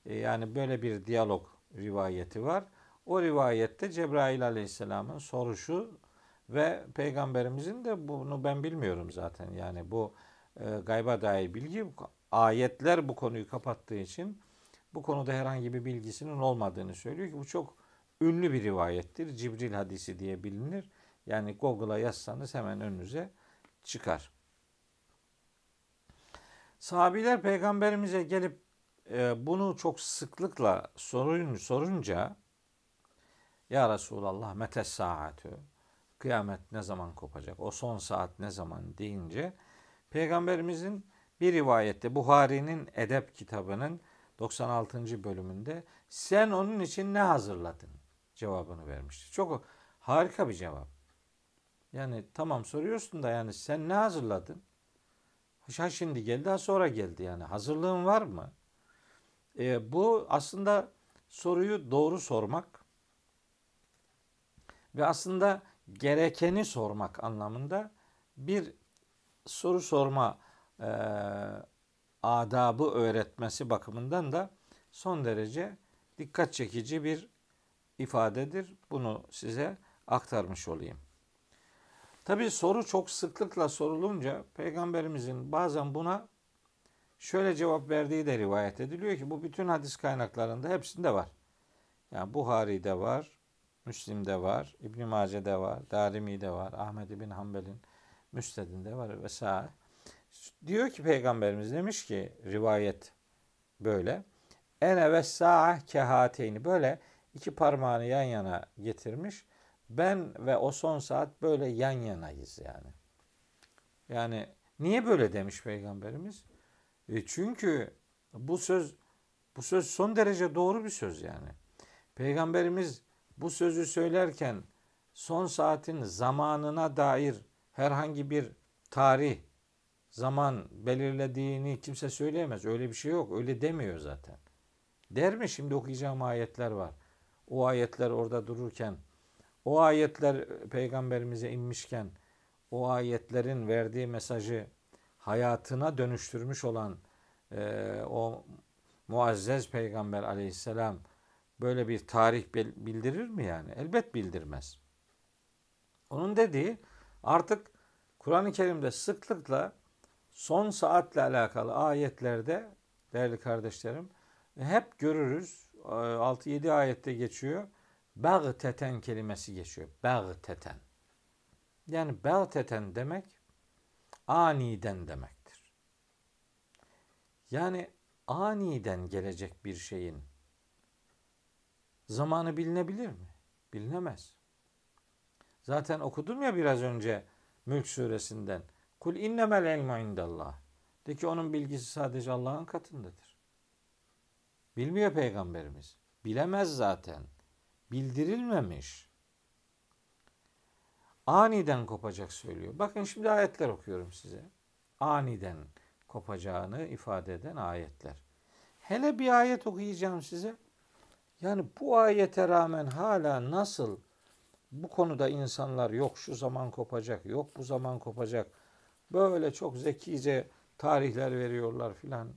e, yani böyle bir diyalog rivayeti var. O rivayette Cebrail Aleyhisselam'ın soruşu ve peygamberimizin de bunu ben bilmiyorum zaten. Yani bu e, gayba dair bilgi ayetler bu konuyu kapattığı için bu konuda herhangi bir bilgisinin olmadığını söylüyor ki bu çok ünlü bir rivayettir. Cibril hadisi diye bilinir. Yani Google'a yazsanız hemen önünüze çıkar. Sahabiler peygamberimize gelip e, bunu çok sıklıkla sorun, sorunca Ya Resulallah metes saatü kıyamet ne zaman kopacak o son saat ne zaman deyince peygamberimizin bir rivayette Buhari'nin edep kitabının 96. bölümünde sen onun için ne hazırladın cevabını vermişti. Çok harika bir cevap. Yani tamam soruyorsun da yani sen ne hazırladın? Ha şimdi geldi ha sonra geldi yani hazırlığın var mı? E, bu aslında soruyu doğru sormak ve aslında gerekeni sormak anlamında bir soru sorma e, adabı öğretmesi bakımından da son derece dikkat çekici bir ifadedir. Bunu size aktarmış olayım. Tabi soru çok sıklıkla sorulunca peygamberimizin bazen buna şöyle cevap verdiği de rivayet ediliyor ki bu bütün hadis kaynaklarında hepsinde var. Yani Buhari'de var, Müslim'de var, İbn Mace'de var, Darimi'de var, Ahmed bin Hanbel'in Müsted'inde var vesaire. Diyor ki peygamberimiz demiş ki rivayet böyle. Ene ve sa'ah kehateyni böyle iki parmağını yan yana getirmiş. Ben ve o son saat böyle yan yanayız yani. Yani niye böyle demiş peygamberimiz? E çünkü bu söz bu söz son derece doğru bir söz yani. Peygamberimiz bu sözü söylerken son saatin zamanına dair herhangi bir tarih, zaman belirlediğini kimse söyleyemez. Öyle bir şey yok. Öyle demiyor zaten. Der mi? Şimdi okuyacağım ayetler var. O ayetler orada dururken o ayetler e, peygamberimize inmişken o ayetlerin verdiği mesajı hayatına dönüştürmüş olan e, o muazzez peygamber aleyhisselam böyle bir tarih bildirir mi yani? Elbet bildirmez. Onun dediği artık Kur'an-ı Kerim'de sıklıkla son saatle alakalı ayetlerde değerli kardeşlerim hep görürüz. 6-7 e, ayette geçiyor Bağteten kelimesi geçiyor. Bağteten. Yani bağteten demek aniden demektir. Yani aniden gelecek bir şeyin zamanı bilinebilir mi? Bilinemez. Zaten okudum ya biraz önce Mülk suresinden. Kul innemel ilmu indallah. De ki onun bilgisi sadece Allah'ın katındadır. Bilmiyor peygamberimiz. Bilemez zaten bildirilmemiş. Aniden kopacak söylüyor. Bakın şimdi ayetler okuyorum size. Aniden kopacağını ifade eden ayetler. Hele bir ayet okuyacağım size. Yani bu ayete rağmen hala nasıl bu konuda insanlar yok şu zaman kopacak, yok bu zaman kopacak. Böyle çok zekice tarihler veriyorlar filan.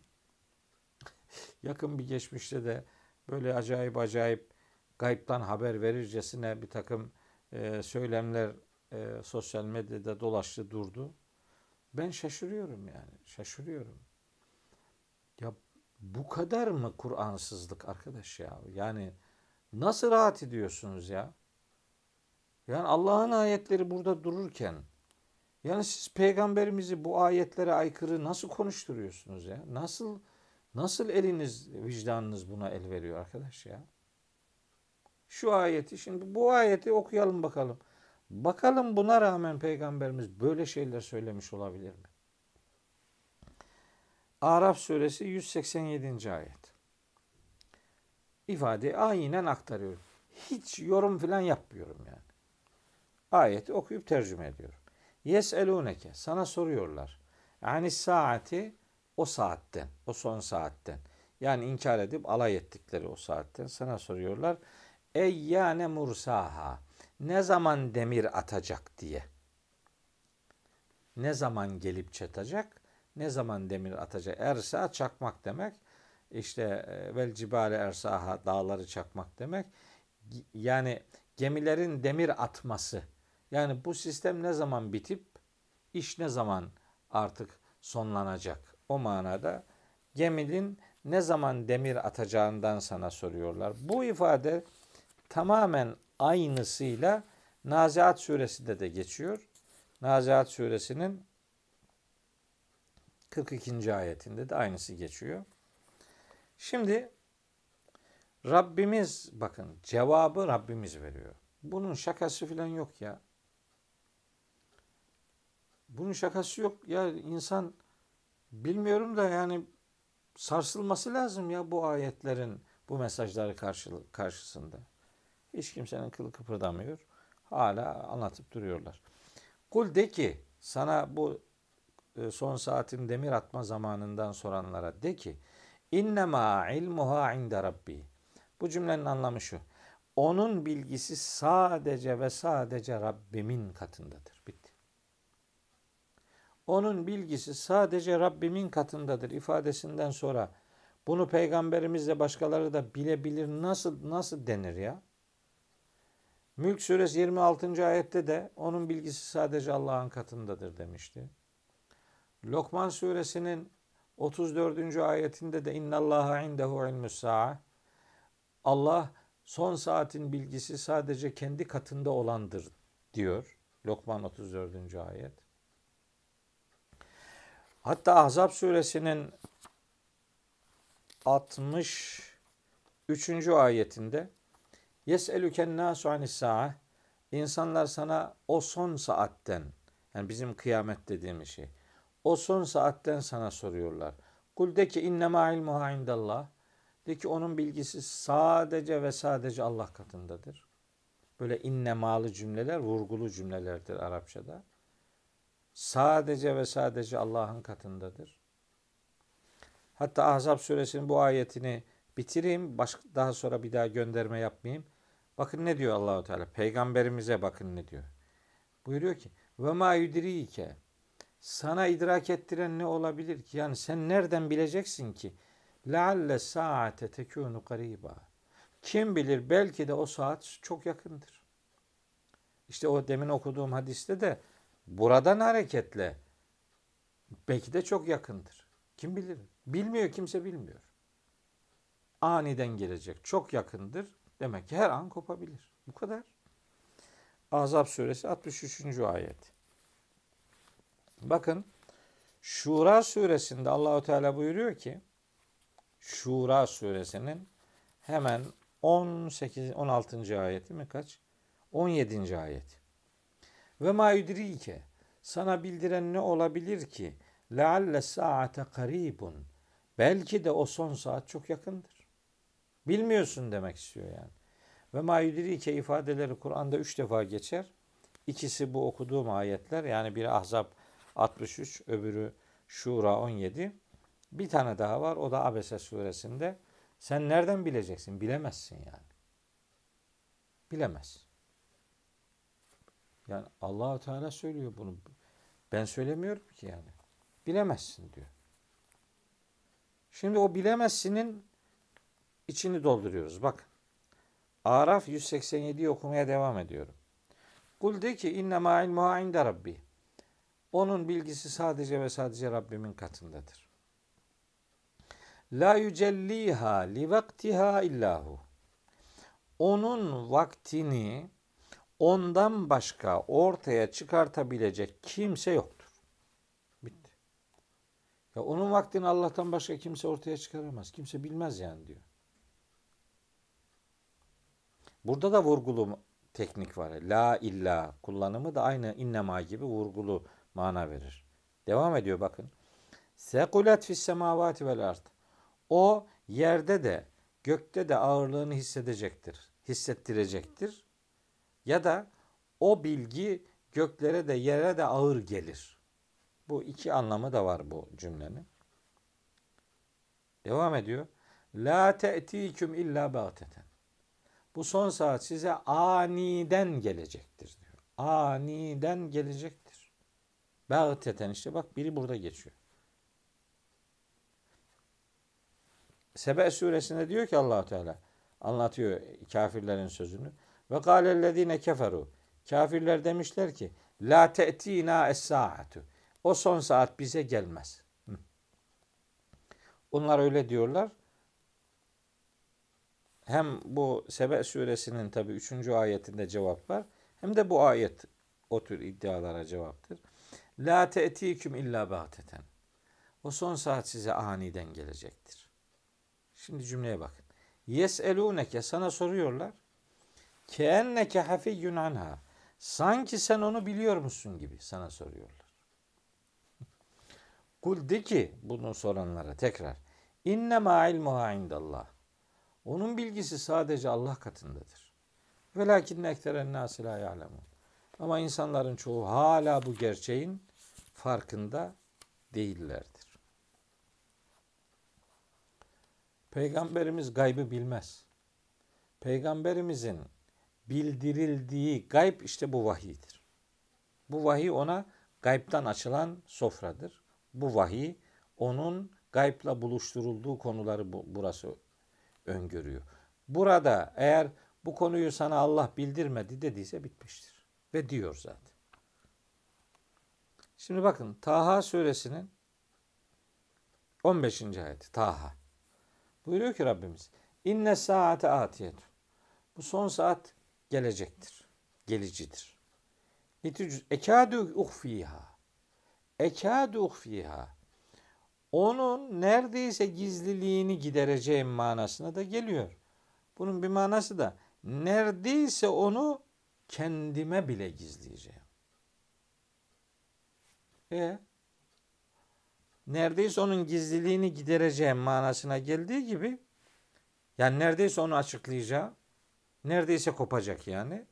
<laughs> Yakın bir geçmişte de böyle acayip acayip gayiptan haber verircesine bir takım e, söylemler e, sosyal medyada dolaştı durdu. Ben şaşırıyorum yani şaşırıyorum. Ya bu kadar mı Kur'ansızlık arkadaş ya? Yani nasıl rahat ediyorsunuz ya? Yani Allah'ın ayetleri burada dururken yani siz peygamberimizi bu ayetlere aykırı nasıl konuşturuyorsunuz ya? Nasıl nasıl eliniz vicdanınız buna el veriyor arkadaş ya? şu ayeti. Şimdi bu ayeti okuyalım bakalım. Bakalım buna rağmen peygamberimiz böyle şeyler söylemiş olabilir mi? Araf suresi 187. ayet. İfadeyi aynen aktarıyorum. Hiç yorum filan yapmıyorum yani. Ayeti okuyup tercüme ediyorum. Yes eluneke sana soruyorlar. Yani saati o saatten, o son saatten. Yani inkar edip alay ettikleri o saatten sana soruyorlar. Eyyâne mursaha. Ne zaman demir atacak diye. Ne zaman gelip çatacak? Ne zaman demir atacak? Ersa çakmak demek. İşte e, vel cibale ersaha dağları çakmak demek. Yani gemilerin demir atması. Yani bu sistem ne zaman bitip iş ne zaman artık sonlanacak? O manada geminin ne zaman demir atacağından sana soruyorlar. Bu ifade tamamen aynısıyla Naziat suresinde de geçiyor. Naziat suresinin 42. ayetinde de aynısı geçiyor. Şimdi Rabbimiz bakın cevabı Rabbimiz veriyor. Bunun şakası falan yok ya. Bunun şakası yok ya insan bilmiyorum da yani sarsılması lazım ya bu ayetlerin bu mesajları karşı, karşısında. Hiç kimsenin kılı kıpırdamıyor. Hala anlatıp duruyorlar. Kul de ki sana bu e, son saatin demir atma zamanından soranlara de ki innema ilmuha inde rabbi. Bu cümlenin anlamı şu. Onun bilgisi sadece ve sadece Rabbimin katındadır. Bitti. Onun bilgisi sadece Rabbimin katındadır ifadesinden sonra bunu Peygamberimizle başkaları da bilebilir nasıl nasıl denir ya? Mülk suresi 26. ayette de onun bilgisi sadece Allah'ın katındadır demişti. Lokman suresinin 34. ayetinde de innallaha indehu ilmus sa'a Allah son saatin bilgisi sadece kendi katında olandır diyor. Lokman 34. ayet. Hatta Ahzab suresinin 63. ayetinde Yes'elüken nasu anis sa'a. İnsanlar sana o son saatten, yani bizim kıyamet dediğimiz şey. O son saatten sana soruyorlar. Kul de ki innema ilmuha indallah. De ki onun bilgisi sadece ve sadece Allah katındadır. Böyle innemalı cümleler vurgulu cümlelerdir Arapçada. Sadece ve sadece Allah'ın katındadır. Hatta Ahzab suresinin bu ayetini bitireyim. Başka, daha sonra bir daha gönderme yapmayayım. Bakın ne diyor Allahu Teala peygamberimize bakın ne diyor. Buyuruyor ki ve ma yudrike sana idrak ettiren ne olabilir ki? Yani sen nereden bileceksin ki? Lealle saate tekunu gariba. Kim bilir belki de o saat çok yakındır. İşte o demin okuduğum hadiste de buradan hareketle belki de çok yakındır. Kim bilir? Bilmiyor kimse bilmiyor. Aniden gelecek. Çok yakındır. Demek ki her an kopabilir. Bu kadar. Azap suresi 63. ayet. Bakın Şura suresinde Allahu Teala buyuruyor ki Şura suresinin hemen 18 16. ayeti mi kaç? 17. ayet. Ve ma yudrike sana bildiren ne olabilir ki? Lealle saate karibun. Belki de o son saat çok yakındır. Bilmiyorsun demek istiyor yani. Ve ma yudirike ifadeleri Kur'an'da üç defa geçer. İkisi bu okuduğum ayetler yani biri Ahzab 63 öbürü Şura 17. Bir tane daha var o da Abese suresinde. Sen nereden bileceksin? Bilemezsin yani. Bilemez. Yani Allahu Teala söylüyor bunu. Ben söylemiyorum ki yani. Bilemezsin diyor. Şimdi o bilemezsinin içini dolduruyoruz. Bak. Araf 187'yi okumaya devam ediyorum. Kul de ki innema ilmuha inde rabbi. Onun bilgisi sadece ve sadece Rabbimin katındadır. La yücelliha li vaktiha illahu. Onun vaktini ondan başka ortaya çıkartabilecek kimse yoktur. Bitti. Ya onun vaktini Allah'tan başka kimse ortaya çıkaramaz. Kimse bilmez yani diyor. Burada da vurgulu teknik var. La illa kullanımı da aynı innema gibi vurgulu mana verir. Devam ediyor bakın. Sekulet fis semavati vel ard. O yerde de gökte de ağırlığını hissedecektir. Hissettirecektir. Ya da o bilgi göklere de yere de ağır gelir. Bu iki anlamı da var bu cümlenin. Devam ediyor. La te'tiküm illa bağteten. Bu son saat size aniden gelecektir diyor. Aniden gelecektir. Bağıteten işte bak biri burada geçiyor. Sebe suresinde diyor ki Allahu Teala anlatıyor kafirlerin sözünü. Ve kâlellezîne keferu. Kafirler demişler ki la te'tina es saatu. O son saat bize gelmez. Onlar öyle diyorlar hem bu Sebe suresinin tabi 3. ayetinde cevap var hem de bu ayet o tür iddialara cevaptır. La te'tiküm illa bahteten. O son saat size aniden gelecektir. Şimdi cümleye bakın. Yes'elûneke sana soruyorlar. Keenneke hafiyyun anha. Sanki sen onu biliyor musun gibi sana soruyorlar. <laughs> Kul de ki bunu soranlara tekrar. İnnemâ ilmuha indallah. Onun bilgisi sadece Allah katındadır. Velakin ekteren nasi la ya'lemun. Ama insanların çoğu hala bu gerçeğin farkında değillerdir. Peygamberimiz gaybı bilmez. Peygamberimizin bildirildiği gayb işte bu vahiydir. Bu vahiy ona gaybtan açılan sofradır. Bu vahiy onun gaybla buluşturulduğu konuları burası öngörüyor. Burada eğer bu konuyu sana Allah bildirmedi dediyse bitmiştir. Ve diyor zaten. Şimdi bakın Taha suresinin 15. ayeti Taha. Buyuruyor ki Rabbimiz Inne saate atiyet. Bu son saat gelecektir. Gelicidir. ekadu uhfiha. Ekadu uhfiha onun neredeyse gizliliğini gidereceğim manasına da geliyor. Bunun bir manası da neredeyse onu kendime bile gizleyeceğim. E neredeyse onun gizliliğini gidereceğim manasına geldiği gibi yani neredeyse onu açıklayacağım. Neredeyse kopacak yani.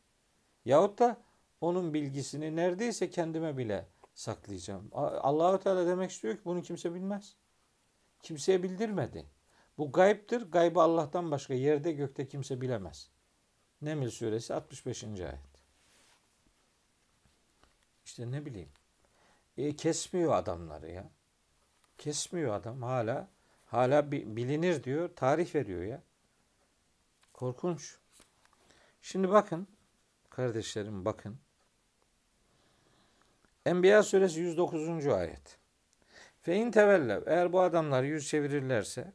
Yahut da onun bilgisini neredeyse kendime bile saklayacağım. Allahu Teala demek istiyor ki bunu kimse bilmez. Kimseye bildirmedi. Bu gayiptir. Gaybı Allah'tan başka yerde gökte kimse bilemez. Neml suresi 65. ayet. İşte ne bileyim. E, kesmiyor adamları ya. Kesmiyor adam hala. Hala bilinir diyor. Tarih veriyor ya. Korkunç. Şimdi bakın kardeşlerim bakın. Enbiya suresi 109. ayet. Fe in tevellev eğer bu adamlar yüz çevirirlerse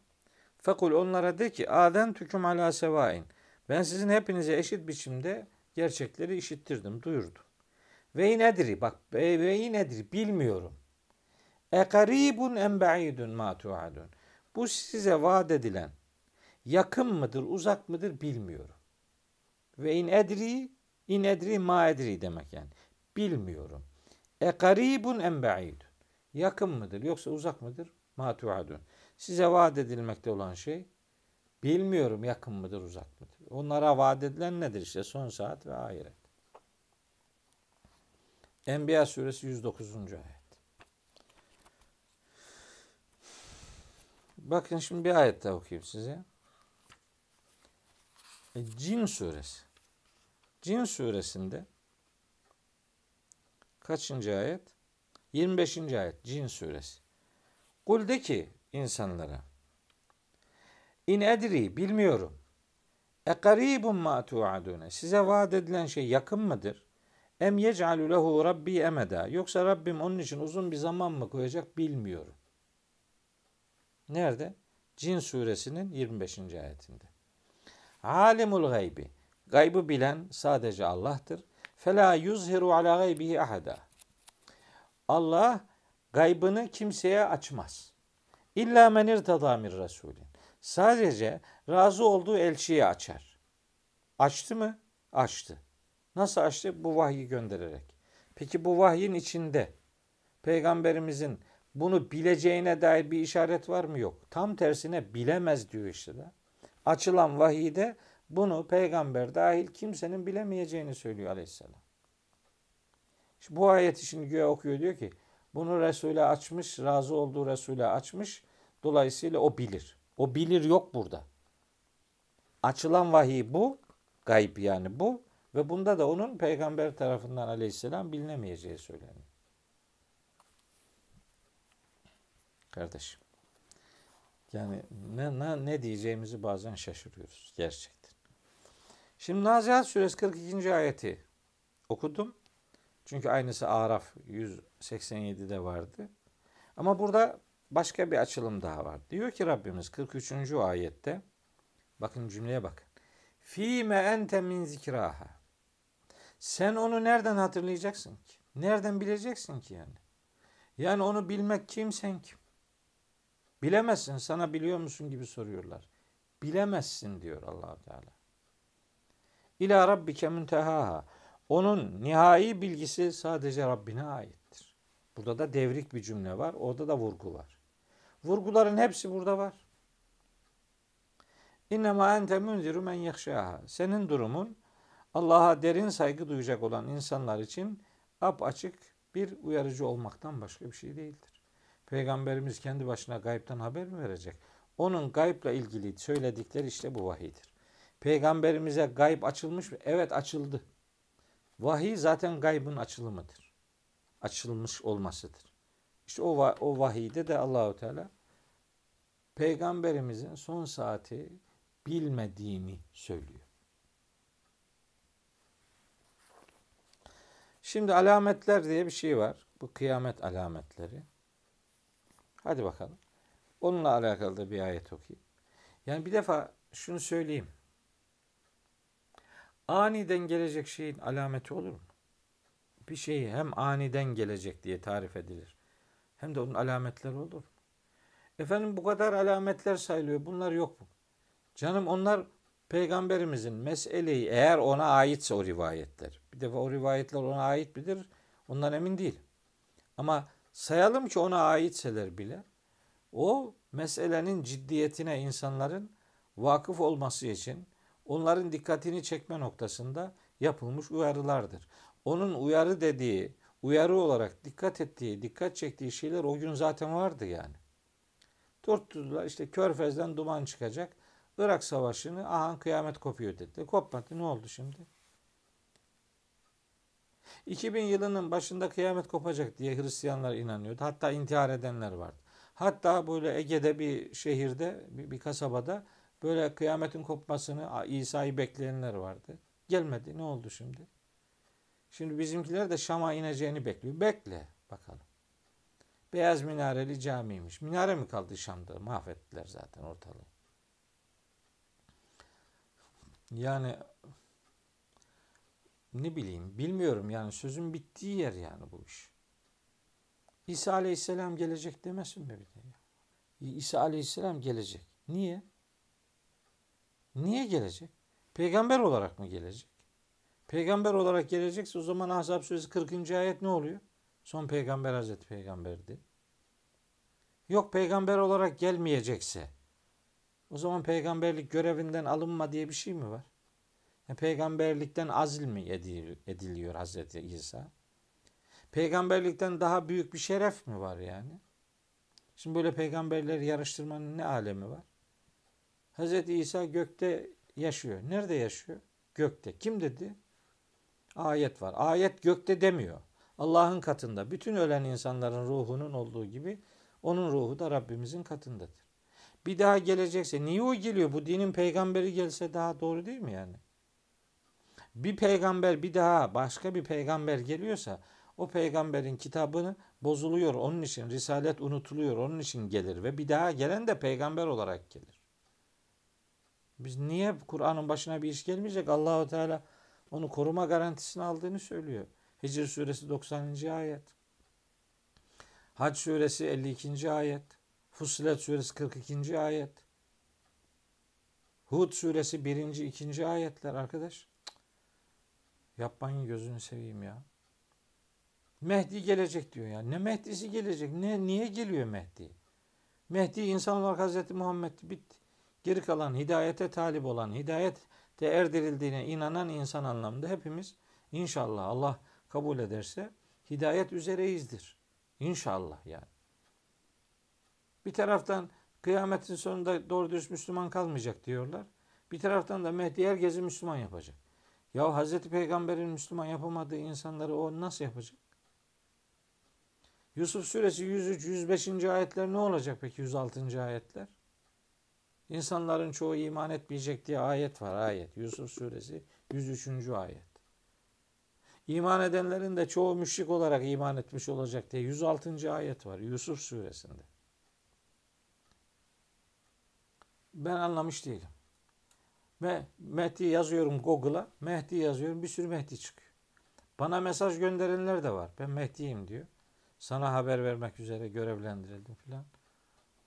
fekul onlara de ki aden tüküm ala sevain ben sizin hepinize eşit biçimde gerçekleri işittirdim, duyurdum. Ve in edri, Bak ve in edri Bilmiyorum. Ekaribun en ba'idun ma tuadun. Bu size vaat edilen yakın mıdır, uzak mıdır bilmiyorum. Ve in edri, in edri ma edri demek yani. Bilmiyorum. E karibun en ba'idun. Yakın mıdır yoksa uzak mıdır? Ma tuadun. Size vaat edilmekte olan şey bilmiyorum yakın mıdır uzak mıdır. Onlara vaat edilen nedir işte son saat ve ahiret. Enbiya suresi 109. ayet. Bakın şimdi bir ayet daha okuyayım size. E, Cin suresi. Cin suresinde Kaçıncı ayet? 25. ayet Cin suresi. Kul de ki insanlara İn edri bilmiyorum. E garibun ma tuadune. Size vaat edilen şey yakın mıdır? Em yec'alu lehu rabbi emeda. Yoksa Rabbim onun için uzun bir zaman mı koyacak bilmiyorum. Nerede? Cin suresinin 25. ayetinde. Alimul gaybi. Gaybı bilen sadece Allah'tır. Fela yuzhiru ala gaybihi ahada. Allah gaybını kimseye açmaz. İlla men irtada min rasulin. Sadece razı olduğu elçiyi açar. Açtı mı? Açtı. Nasıl açtı? Bu vahyi göndererek. Peki bu vahyin içinde peygamberimizin bunu bileceğine dair bir işaret var mı? Yok. Tam tersine bilemez diyor işte de. Açılan vahiyde bunu peygamber dahil kimsenin bilemeyeceğini söylüyor aleyhisselam. İşte bu ayeti şimdi güya okuyor diyor ki bunu Resul'e açmış, razı olduğu Resul'e açmış. Dolayısıyla o bilir. O bilir yok burada. Açılan vahiy bu. Gayb yani bu. Ve bunda da onun peygamber tarafından aleyhisselam bilinemeyeceği söyleniyor. Kardeşim. Yani ne, ne, ne diyeceğimizi bazen şaşırıyoruz gerçekten. Şimdi Nazihat suresi 42. ayeti okudum. Çünkü aynısı Araf 187'de vardı. Ama burada başka bir açılım daha var. Diyor ki Rabbimiz 43. ayette bakın cümleye bakın. Fime ente min zikraha. Sen onu nereden hatırlayacaksın ki? Nereden bileceksin ki yani? Yani onu bilmek kimsen ki? Bilemezsin. Sana biliyor musun gibi soruyorlar. Bilemezsin diyor Allahu Teala. İlâ rabbike müntehâha. Onun nihai bilgisi sadece Rabbine aittir. Burada da devrik bir cümle var. Orada da vurgu var. Vurguların hepsi burada var. İnnemâ ente münziru men yekşâha. Senin durumun Allah'a derin saygı duyacak olan insanlar için ap açık bir uyarıcı olmaktan başka bir şey değildir. Peygamberimiz kendi başına gaybtan haber mi verecek? Onun gaybla ilgili söyledikleri işte bu vahidir. Peygamberimize gayb açılmış mı? Evet açıldı. Vahiy zaten gaybın açılımıdır. Açılmış olmasıdır. İşte o, o vahiyde de Allahu Teala peygamberimizin son saati bilmediğini söylüyor. Şimdi alametler diye bir şey var. Bu kıyamet alametleri. Hadi bakalım. Onunla alakalı da bir ayet okuyayım. Yani bir defa şunu söyleyeyim. Aniden gelecek şeyin alameti olur mu? Bir şeyi hem aniden gelecek diye tarif edilir. Hem de onun alametleri olur mu? Efendim bu kadar alametler sayılıyor. Bunlar yok mu? Canım onlar peygamberimizin meseleyi eğer ona aitse o rivayetler. Bir defa o rivayetler ona ait midir? Ondan emin değil. Ama sayalım ki ona aitseler bile o meselenin ciddiyetine insanların vakıf olması için onların dikkatini çekme noktasında yapılmış uyarılardır. Onun uyarı dediği, uyarı olarak dikkat ettiği, dikkat çektiği şeyler o gün zaten vardı yani. Tutturdular işte Körfez'den duman çıkacak. Irak Savaşı'nı ahan kıyamet kopuyor dedi. Kopmadı ne oldu şimdi? 2000 yılının başında kıyamet kopacak diye Hristiyanlar inanıyordu. Hatta intihar edenler vardı. Hatta böyle Ege'de bir şehirde, bir, bir kasabada Böyle kıyametin kopmasını İsa'yı bekleyenler vardı. Gelmedi. Ne oldu şimdi? Şimdi bizimkiler de Şam'a ineceğini bekliyor. Bekle bakalım. Beyaz minareli camiymiş. Minare mi kaldı Şam'da? Mahvettiler zaten ortalığı. Yani ne bileyim bilmiyorum yani sözün bittiği yer yani bu iş. İsa aleyhisselam gelecek demesin mi bir de ya? İsa aleyhisselam gelecek. Niye? Niye gelecek? Peygamber olarak mı gelecek? Peygamber olarak gelecekse o zaman Ahzab Suresi 40. ayet ne oluyor? Son peygamber Hazreti Peygamber'di. Yok peygamber olarak gelmeyecekse o zaman peygamberlik görevinden alınma diye bir şey mi var? E, peygamberlikten azil mi ediliyor Hazreti İsa? Peygamberlikten daha büyük bir şeref mi var yani? Şimdi böyle peygamberleri yarıştırmanın ne alemi var? Hz. İsa gökte yaşıyor. Nerede yaşıyor? Gökte. Kim dedi? Ayet var. Ayet gökte demiyor. Allah'ın katında. Bütün ölen insanların ruhunun olduğu gibi onun ruhu da Rabbimizin katındadır. Bir daha gelecekse niye o geliyor? Bu dinin peygamberi gelse daha doğru değil mi yani? Bir peygamber bir daha başka bir peygamber geliyorsa o peygamberin kitabını bozuluyor. Onun için risalet unutuluyor. Onun için gelir ve bir daha gelen de peygamber olarak gelir. Biz niye Kur'an'ın başına bir iş gelmeyecek? Allahu Teala onu koruma garantisini aldığını söylüyor. Hicr suresi 90. ayet. Hac suresi 52. ayet. Fussilet suresi 42. ayet. Hud suresi 1. 2. ayetler arkadaş. Yapmayın gözünü seveyim ya. Mehdi gelecek diyor ya. Ne Mehdi'si gelecek? Ne, niye geliyor Mehdi? Mehdi insan olarak Hazreti Muhammed bitti. Geri kalan hidayete talip olan, hidayete erdirildiğine inanan insan anlamında hepimiz inşallah Allah kabul ederse hidayet üzereyizdir. İnşallah yani. Bir taraftan kıyametin sonunda doğru dürüst Müslüman kalmayacak diyorlar. Bir taraftan da Mehdi herkesi Müslüman yapacak. Ya Hazreti Peygamber'in Müslüman yapamadığı insanları o nasıl yapacak? Yusuf suresi 103-105. ayetler ne olacak peki 106. ayetler? İnsanların çoğu iman etmeyecek diye ayet var ayet. Yusuf suresi 103. ayet. İman edenlerin de çoğu müşrik olarak iman etmiş olacak diye 106. ayet var Yusuf suresinde. Ben anlamış değilim. Ve Mehdi yazıyorum Google'a. Mehdi yazıyorum bir sürü Mehdi çıkıyor. Bana mesaj gönderenler de var. Ben Mehdi'yim diyor. Sana haber vermek üzere görevlendirildim filan.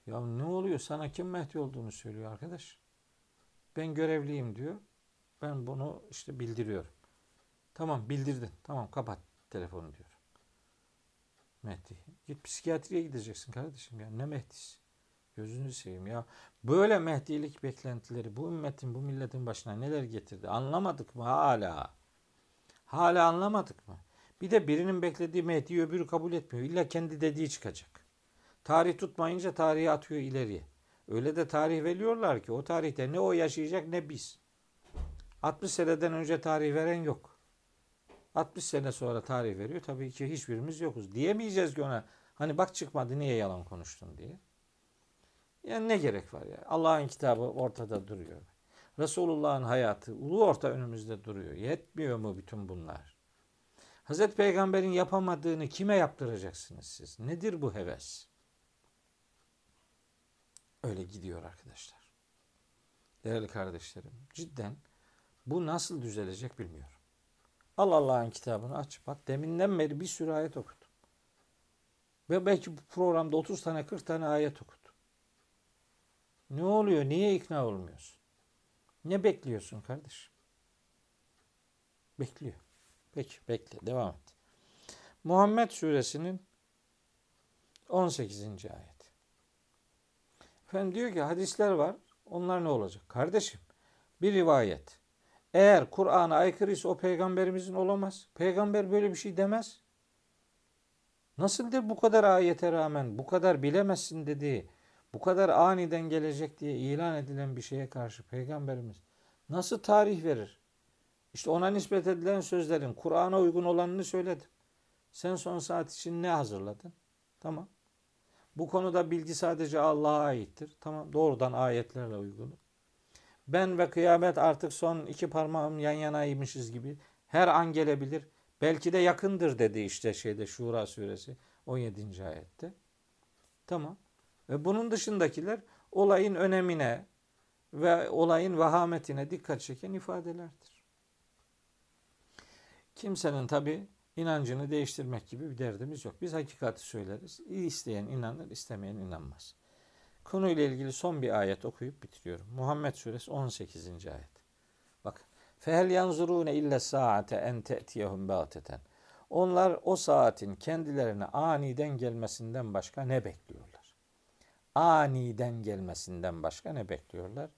Ya ne oluyor? Sana kim Mehdi olduğunu söylüyor arkadaş. Ben görevliyim diyor. Ben bunu işte bildiriyorum. Tamam bildirdin. Tamam kapat telefonu diyor. Mehdi. Git psikiyatriye gideceksin kardeşim ya. Ne Mehdi'si? Gözünü seveyim ya. Böyle Mehdi'lik beklentileri bu ümmetin, bu milletin başına neler getirdi? Anlamadık mı hala? Hala anlamadık mı? Bir de birinin beklediği Mehdi'yi öbürü kabul etmiyor. İlla kendi dediği çıkacak. Tarih tutmayınca tarihi atıyor ileriye. Öyle de tarih veriyorlar ki o tarihte ne o yaşayacak ne biz. 60 seneden önce tarih veren yok. 60 sene sonra tarih veriyor. Tabii ki hiçbirimiz yokuz. Diyemeyeceğiz ki ona hani bak çıkmadı niye yalan konuştun diye. Yani ne gerek var ya? Allah'ın kitabı ortada duruyor. Resulullah'ın hayatı ulu orta önümüzde duruyor. Yetmiyor mu bütün bunlar? Hazreti Peygamber'in yapamadığını kime yaptıracaksınız siz? Nedir bu heves? öyle gidiyor arkadaşlar. Değerli kardeşlerim cidden bu nasıl düzelecek bilmiyorum. Al Allah'ın kitabını aç. Bak deminden beri bir sürü ayet okudum. Ve belki bu programda 30 tane 40 tane ayet okudum. Ne oluyor? Niye ikna olmuyorsun? Ne bekliyorsun kardeş? Bekliyor. Peki bekle devam et. Muhammed suresinin 18. ayet. Efendim diyor ki hadisler var. Onlar ne olacak? Kardeşim bir rivayet. Eğer Kur'an'a aykırıysa o peygamberimizin olamaz. Peygamber böyle bir şey demez. Nasıldır bu kadar ayete rağmen bu kadar bilemezsin dediği, bu kadar aniden gelecek diye ilan edilen bir şeye karşı peygamberimiz nasıl tarih verir? İşte ona nispet edilen sözlerin Kur'an'a uygun olanını söyledim. Sen son saat için ne hazırladın? Tamam. Bu konuda bilgi sadece Allah'a aittir. Tamam doğrudan ayetlerle uygulu. Ben ve kıyamet artık son iki parmağım yan yana yanaymışız gibi her an gelebilir. Belki de yakındır dedi işte şeyde Şura suresi 17. ayette. Tamam. Ve bunun dışındakiler olayın önemine ve olayın vahametine dikkat çeken ifadelerdir. Kimsenin tabi inancını değiştirmek gibi bir derdimiz yok. Biz hakikati söyleriz. İsteyen inanır, istemeyen inanmaz. Konuyla ilgili son bir ayet okuyup bitiriyorum. Muhammed Suresi 18. ayet. Bakın. Fehel yanzurune illa saate en te'tiyehum bateten. Onlar o saatin kendilerine aniden gelmesinden başka ne bekliyorlar? Aniden gelmesinden başka ne bekliyorlar?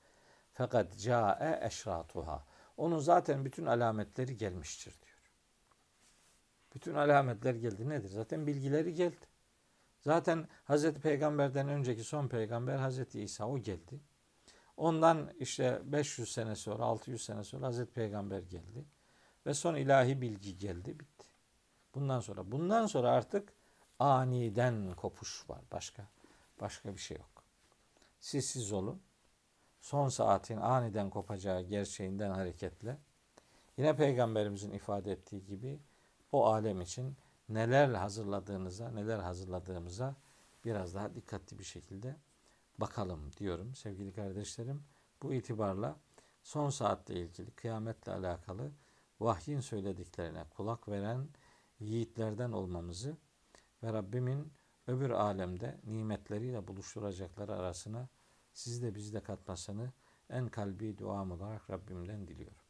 Fakat ca'e eşratuha. Onun zaten bütün alametleri gelmiştir diyor. Bütün alametler geldi. Nedir? Zaten bilgileri geldi. Zaten Hazreti Peygamber'den önceki son peygamber Hazreti İsa o geldi. Ondan işte 500 sene sonra 600 sene sonra Hazreti Peygamber geldi. Ve son ilahi bilgi geldi bitti. Bundan sonra bundan sonra artık aniden kopuş var. Başka başka bir şey yok. Siz siz olun. Son saatin aniden kopacağı gerçeğinden hareketle yine peygamberimizin ifade ettiği gibi o alem için neler hazırladığınıza, neler hazırladığımıza biraz daha dikkatli bir şekilde bakalım diyorum sevgili kardeşlerim. Bu itibarla son saatle ilgili kıyametle alakalı vahyin söylediklerine kulak veren yiğitlerden olmamızı ve Rabbimin öbür alemde nimetleriyle buluşturacakları arasına sizi de bizi de katmasını en kalbi duam olarak Rabbimden diliyorum.